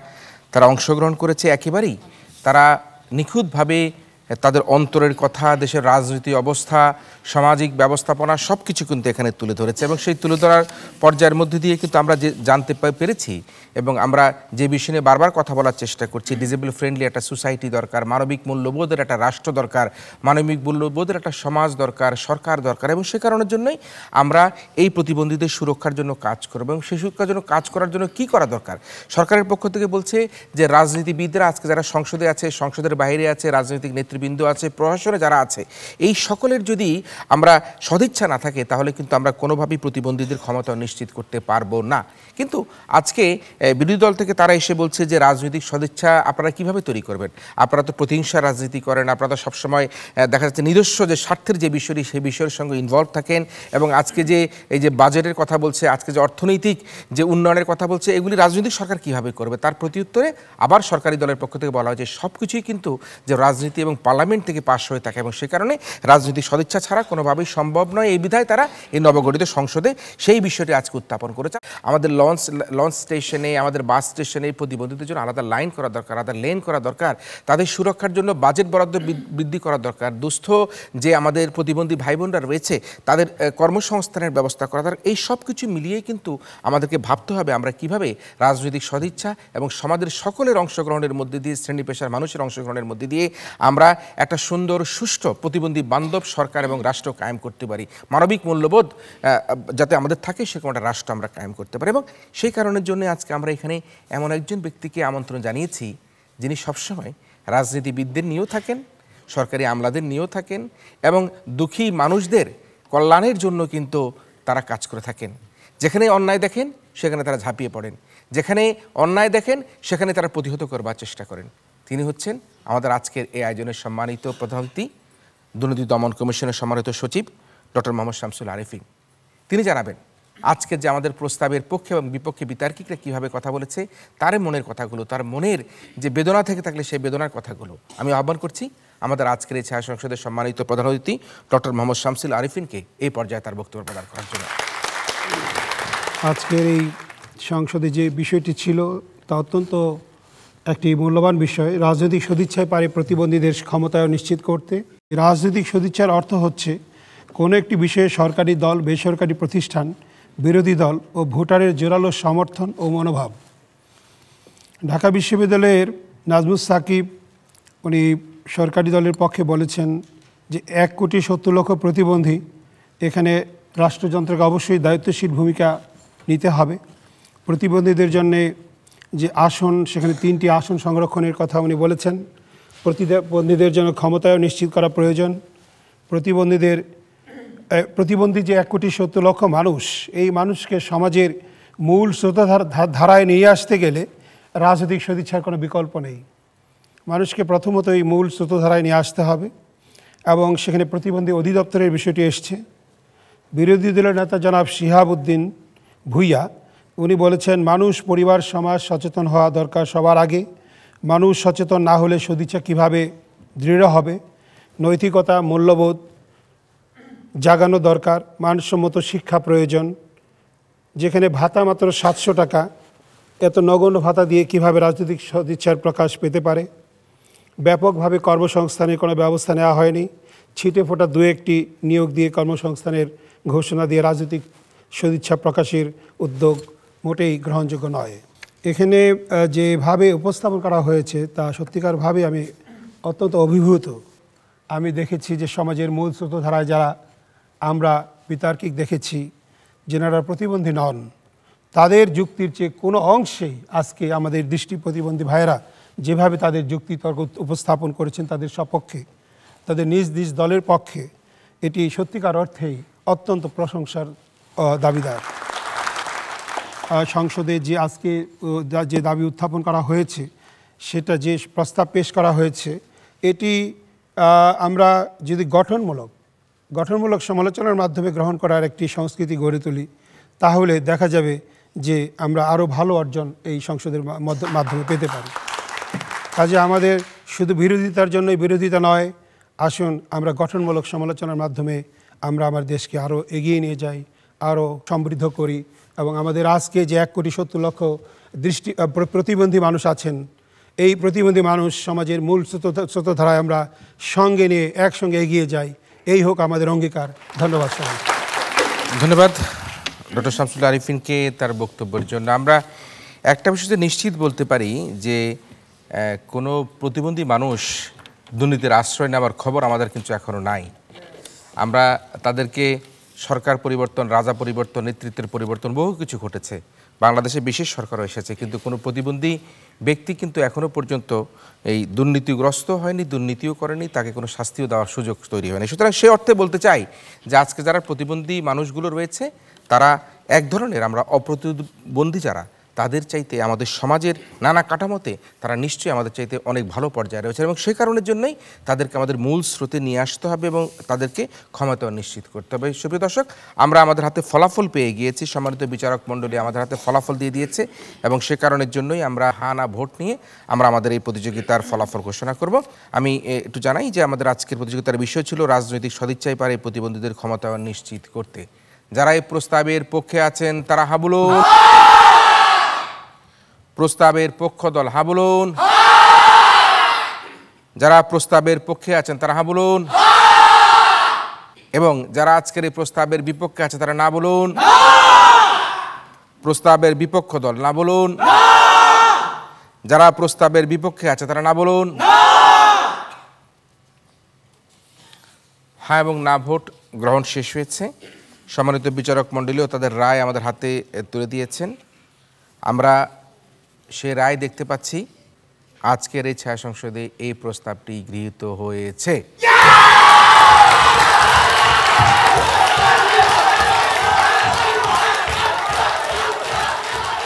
তারা অংশগ্রহণ করেছে একেবারেই তারা নিখুঁতভাবে তাদের অন্তরের কথা দেশের রাজনৈতিক অবস্থা সামাজিক ব্যবস্থাপনা সব কিছু কিন্তু এখানে তুলে ধরেছে এবং সেই তুলে ধরার পর্যায়ের মধ্যে দিয়ে কিন্তু আমরা যে জানতে পেরেছি এবং আমরা যে বিষয় নিয়ে বারবার কথা বলার চেষ্টা করছি ডিজেবল ফ্রেন্ডলি একটা সোসাইটি দরকার মানবিক মূল্যবোধের একটা রাষ্ট্র দরকার মানবিক মূল্যবোধের একটা সমাজ দরকার সরকার দরকার এবং সে কারণের জন্যই আমরা এই প্রতিবন্ধীদের সুরক্ষার জন্য কাজ করবো এবং সেই সুরক্ষার জন্য কাজ করার জন্য কি করা দরকার সরকারের পক্ষ থেকে বলছে যে রাজনীতিবিদরা আজকে যারা সংসদে আছে সংসদের বাইরে আছে রাজনৈতিক নেতৃবৃন্দ আছে প্রশাসনে যারা আছে এই সকলের যদি আমরা সদিচ্ছা না থাকে তাহলে কিন্তু আমরা কোনোভাবেই প্রতিবন্ধীদের ক্ষমতা নিশ্চিত করতে পারবো না কিন্তু আজকে বিরোধী দল থেকে তারা এসে বলছে যে রাজনৈতিক সদিচ্ছা আপনারা কিভাবে তৈরি করবেন আপনারা তো প্রতিহিংসা রাজনীতি করেন আপনারা তো সবসময় দেখা যাচ্ছে নিজস্ব যে স্বার্থের যে বিষয়টি সেই বিষয়ের সঙ্গে ইনভলভ থাকেন এবং আজকে যে এই যে বাজেটের কথা বলছে আজকে যে অর্থনৈতিক যে উন্নয়নের কথা বলছে এগুলি রাজনৈতিক সরকার কিভাবে করবে তার প্রতি উত্তরে আবার সরকারি দলের পক্ষ থেকে বলা হয় যে সব কিছুই কিন্তু যে রাজনীতি এবং পার্লামেন্ট থেকে পাশ হয়ে থাকে এবং সে কারণে রাজনৈতিক সদিচ্ছা ছাড়া কোনোভাবেই সম্ভব নয় এই বিধায় তারা এই নবগঠিত সংসদে সেই বিষয়টি আজকে উত্থাপন করেছে আমাদের লঞ্চ লঞ্চ স্টেশনে স্টেশনে আমাদের বাস স্টেশনে প্রতিবন্ধীদের জন্য আলাদা লাইন করা দরকার আলাদা লেন করা দরকার তাদের সুরক্ষার জন্য বাজেট বরাদ্দ বৃদ্ধি করা দরকার দুস্থ যে আমাদের প্রতিবন্ধী ভাই বোনরা রয়েছে তাদের কর্মসংস্থানের ব্যবস্থা করা দরকার এই সব কিছু মিলিয়েই কিন্তু আমাদেরকে ভাবতে হবে আমরা কিভাবে রাজনৈতিক সদিচ্ছা এবং সমাজের সকলের অংশগ্রহণের মধ্যে দিয়ে শ্রেণী পেশার মানুষের অংশগ্রহণের মধ্যে দিয়ে আমরা একটা সুন্দর সুষ্ঠু প্রতিবন্ধী বান্ধব সরকার এবং রাষ্ট্র কায়েম করতে পারি মানবিক মূল্যবোধ যাতে আমাদের থাকে সেরকম একটা রাষ্ট্র আমরা কায়েম করতে পারি এবং সেই কারণের জন্য আজকে আমরা এখানে এমন একজন ব্যক্তিকে আমন্ত্রণ জানিয়েছি যিনি সবসময় রাজনীতিবিদদের নিয়েও থাকেন সরকারি আমলাদের নিয়েও থাকেন এবং দুঃখী মানুষদের কল্যাণের জন্য কিন্তু তারা কাজ করে থাকেন যেখানে অন্যায় দেখেন সেখানে তারা ঝাঁপিয়ে পড়েন যেখানে অন্যায় দেখেন সেখানে তারা প্রতিহত করবার চেষ্টা করেন তিনি হচ্ছেন আমাদের আজকের এই আয়োজনের সম্মানিত প্রধান দুর্নীতি দমন কমিশনের সম্মানিত সচিব ডক্টর মোহাম্মদ শামসুল আরিফিন তিনি জানাবেন আজকে যে আমাদের প্রস্তাবের পক্ষে এবং বিপক্ষে বিতার্কিকরা কীভাবে কথা বলেছে তার মনের কথাগুলো তার মনের যে বেদনা থেকে থাকলে সেই বেদনার কথাগুলো আমি আহ্বান করছি আমাদের আজকের এই ছায়া সংসদের সম্মানিত প্রধান অতিথি ডক্টর মোহাম্মদ শামসুল আরিফিনকে এই পর্যায়ে তার বক্তব্য প্রদান করার জন্য আজকের এই সংসদে যে বিষয়টি ছিল তা অত্যন্ত একটি মূল্যবান বিষয় রাজনৈতিক সদিচ্ছায় পারে প্রতিবন্ধীদের ক্ষমতায় নিশ্চিত করতে রাজনৈতিক সদিচ্ছার অর্থ হচ্ছে কোনো একটি বিষয়ে সরকারি দল বেসরকারি প্রতিষ্ঠান বিরোধী দল ও ভোটারের জোরালো সমর্থন ও মনোভাব ঢাকা বিশ্ববিদ্যালয়ের নাজমুস সাকিব উনি সরকারি দলের পক্ষে বলেছেন যে এক কোটি সত্তর লক্ষ প্রতিবন্ধী এখানে রাষ্ট্রযন্ত্রকে অবশ্যই দায়িত্বশীল ভূমিকা নিতে হবে প্রতিবন্ধীদের জন্যে যে আসন সেখানে তিনটি আসন সংরক্ষণের কথা উনি বলেছেন প্রতিবন্ধীদের জন্য ক্ষমতায় নিশ্চিত করা প্রয়োজন প্রতিবন্ধীদের প্রতিবন্ধী যে এক কোটি সত্তর লক্ষ মানুষ এই মানুষকে সমাজের মূল স্রোতাধার ধারায় নিয়ে আসতে গেলে রাজনৈতিক সদিচ্ছার কোনো বিকল্প নেই মানুষকে প্রথমত এই মূল স্রোতধারায় নিয়ে আসতে হবে এবং সেখানে প্রতিবন্ধী অধিদপ্তরের বিষয়টি এসছে বিরোধী দলের নেতা জনাব শিহাবুদ্দিন ভুইয়া উনি বলেছেন মানুষ পরিবার সমাজ সচেতন হওয়া দরকার সবার আগে মানুষ সচেতন না হলে সদিচ্ছা কিভাবে দৃঢ় হবে নৈতিকতা মূল্যবোধ জাগানো দরকার মানসম্মত শিক্ষা প্রয়োজন যেখানে ভাতা মাত্র সাতশো টাকা এত নগণ্য ভাতা দিয়ে কিভাবে রাজনৈতিক সদিচ্ছার প্রকাশ পেতে পারে ব্যাপকভাবে কর্মসংস্থানের কোনো ব্যবস্থা নেওয়া হয়নি ছিটে ফোটা দু একটি নিয়োগ দিয়ে কর্মসংস্থানের ঘোষণা দিয়ে রাজনৈতিক সদিচ্ছা প্রকাশের উদ্যোগ মোটেই গ্রহণযোগ্য নয় এখানে যেভাবে উপস্থাপন করা হয়েছে তা সত্যিকারভাবে আমি অত্যন্ত অভিভূত আমি দেখেছি যে সমাজের মূল স্রোতধারায় যারা আমরা বিতার্কিক দেখেছি যেনারা প্রতিবন্ধী নন তাদের যুক্তির চেয়ে কোনো অংশেই আজকে আমাদের দৃষ্টি প্রতিবন্ধী ভাইয়েরা যেভাবে তাদের যুক্তি তর্ক উপস্থাপন করেছেন তাদের সপক্ষে তাদের নিজ নিজ দলের পক্ষে এটি সত্যিকার অর্থেই অত্যন্ত প্রশংসার দাবিদার সংসদে যে আজকে যে দাবি উত্থাপন করা হয়েছে সেটা যে প্রস্তাব পেশ করা হয়েছে এটি আমরা যদি গঠনমূলক গঠনমূলক সমালোচনার মাধ্যমে গ্রহণ করার একটি সংস্কৃতি গড়ে তুলি তাহলে দেখা যাবে যে আমরা আরও ভালো অর্জন এই সংসদের মাধ্যমে পেতে পারি কাজে আমাদের শুধু বিরোধিতার জন্যই বিরোধিতা নয় আসুন আমরা গঠনমূলক সমালোচনার মাধ্যমে আমরা আমার দেশকে আরও এগিয়ে নিয়ে যাই আরও সমৃদ্ধ করি এবং আমাদের আজকে যে এক কোটি সত্তর লক্ষ দৃষ্টি প্রতিবন্ধী মানুষ আছেন এই প্রতিবন্ধী মানুষ সমাজের মূল স্রোতধারায় আমরা সঙ্গে নিয়ে একসঙ্গে এগিয়ে যাই এই হোক আমাদের অঙ্গীকার ধন্যবাদ সবাই ধন্যবাদ ডক্টর শামসুল আরিফিনকে তার বক্তব্যের জন্য আমরা একটা বিষয়তে নিশ্চিত বলতে পারি যে কোনো প্রতিবন্ধী মানুষ দুর্নীতির আশ্রয় নেওয়ার খবর আমাদের কিন্তু এখনও নাই আমরা তাদেরকে সরকার পরিবর্তন রাজা পরিবর্তন নেতৃত্বের পরিবর্তন বহু কিছু ঘটেছে বাংলাদেশে বিশেষ সরকারও এসেছে কিন্তু কোনো প্রতিবন্ধী ব্যক্তি কিন্তু এখনও পর্যন্ত এই দুর্নীতিগ্রস্ত হয়নি দুর্নীতিও করেনি তাকে কোনো শাস্তিও দেওয়ার সুযোগ তৈরি হয়নি সুতরাং সে অর্থে বলতে চাই যে আজকে যারা প্রতিবন্ধী মানুষগুলো রয়েছে তারা এক ধরনের আমরা অপ্রতিবন্ধী যারা তাদের চাইতে আমাদের সমাজের নানা কাঠামোতে তারা নিশ্চয়ই আমাদের চাইতে অনেক ভালো পর্যায়ে রয়েছে এবং সেই কারণের জন্যই তাদেরকে আমাদের মূল স্রোতে নিয়ে আসতে হবে এবং তাদেরকে ক্ষমতা নিশ্চিত করতে হবে সুপ্রিয় দর্শক আমরা আমাদের হাতে ফলাফল পেয়ে গিয়েছি সম্মানিত বিচারক মণ্ডলী আমাদের হাতে ফলাফল দিয়ে দিয়েছে এবং সে কারণের জন্যই আমরা হানা ভোট নিয়ে আমরা আমাদের এই প্রতিযোগিতার ফলাফল ঘোষণা করব আমি একটু জানাই যে আমাদের আজকের প্রতিযোগিতার বিষয় ছিল রাজনৈতিক সদিচ্ছাই পারে প্রতিবন্ধীদের ক্ষমতা নিশ্চিত করতে যারা এই প্রস্তাবের পক্ষে আছেন তারা হাবুল প্রস্তাবের পক্ষ দল হা হ্যাঁ বলুন যারা প্রস্তাবের পক্ষে আছেন তারা হা হ্যাঁ বলুন এবং যারা আজকের এই প্রস্তাবের বিপক্ষে আছে তারা না বলুন প্রস্তাবের বিপক্ষ দল না বলুন যারা প্রস্তাবের বিপক্ষে আছে তারা না বলুন হ্যাঁ এবং না ভোট গ্রহণ শেষ হয়েছে সম্মানিত বিচারক মণ্ডলীও তাদের রায় আমাদের হাতে তুলে দিয়েছেন আমরা সে রায় দেখতে পাচ্ছি আজকের এই ছায়া সংসদে এই প্রস্তাবটি গৃহীত হয়েছে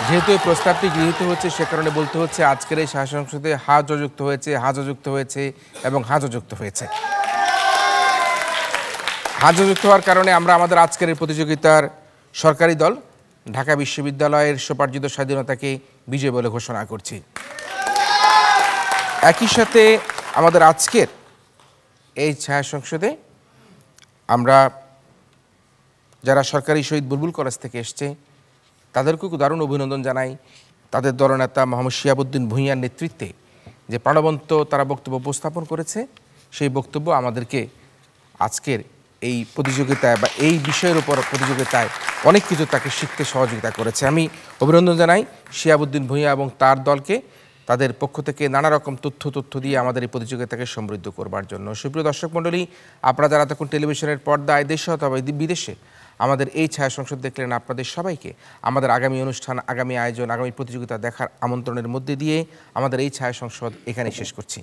যেহেতু এই প্রস্তাবটি গৃহীত হচ্ছে সে কারণে বলতে হচ্ছে আজকের এই শাসন সংসদে হাজও যুক্ত হয়েছে হাজও যুক্ত হয়েছে এবং হাজও যুক্ত হয়েছে হাজও যুক্ত হওয়ার কারণে আমরা আমাদের আজকের প্রতিযোগিতার সরকারি দল ঢাকা বিশ্ববিদ্যালয়ের সোপার্জিত স্বাধীনতাকে বিজয় বলে ঘোষণা করছি একই সাথে আমাদের আজকের এই ছায়া সংসদে আমরা যারা সরকারি শহীদ বুলবুল কলেজ থেকে এসছে তাদেরকেও দারুণ অভিনন্দন জানাই তাদের দলনেতা মোহাম্মদ শিয়াবুদ্দিন ভূঁইয়ার নেতৃত্বে যে প্রাণবন্ত তারা বক্তব্য উপস্থাপন করেছে সেই বক্তব্য আমাদেরকে আজকের এই প্রতিযোগিতায় বা এই বিষয়ের উপর প্রতিযোগিতায় অনেক কিছু তাকে শিখতে সহযোগিতা করেছে আমি অভিনন্দন জানাই শিয়াবুদ্দিন ভূঁইয়া এবং তার দলকে তাদের পক্ষ থেকে নানা রকম তথ্য তথ্য দিয়ে আমাদের এই প্রতিযোগিতাকে সমৃদ্ধ করবার জন্য সুপ্রিয় দর্শক মণ্ডলী আপনারা যারা তখন টেলিভিশনের পর্দায় দেশে অথবা বিদেশে আমাদের এই ছায়া সংসদ দেখলেন আপনাদের সবাইকে আমাদের আগামী অনুষ্ঠান আগামী আয়োজন আগামী প্রতিযোগিতা দেখার আমন্ত্রণের মধ্যে দিয়ে আমাদের এই ছায়া সংসদ এখানে শেষ করছি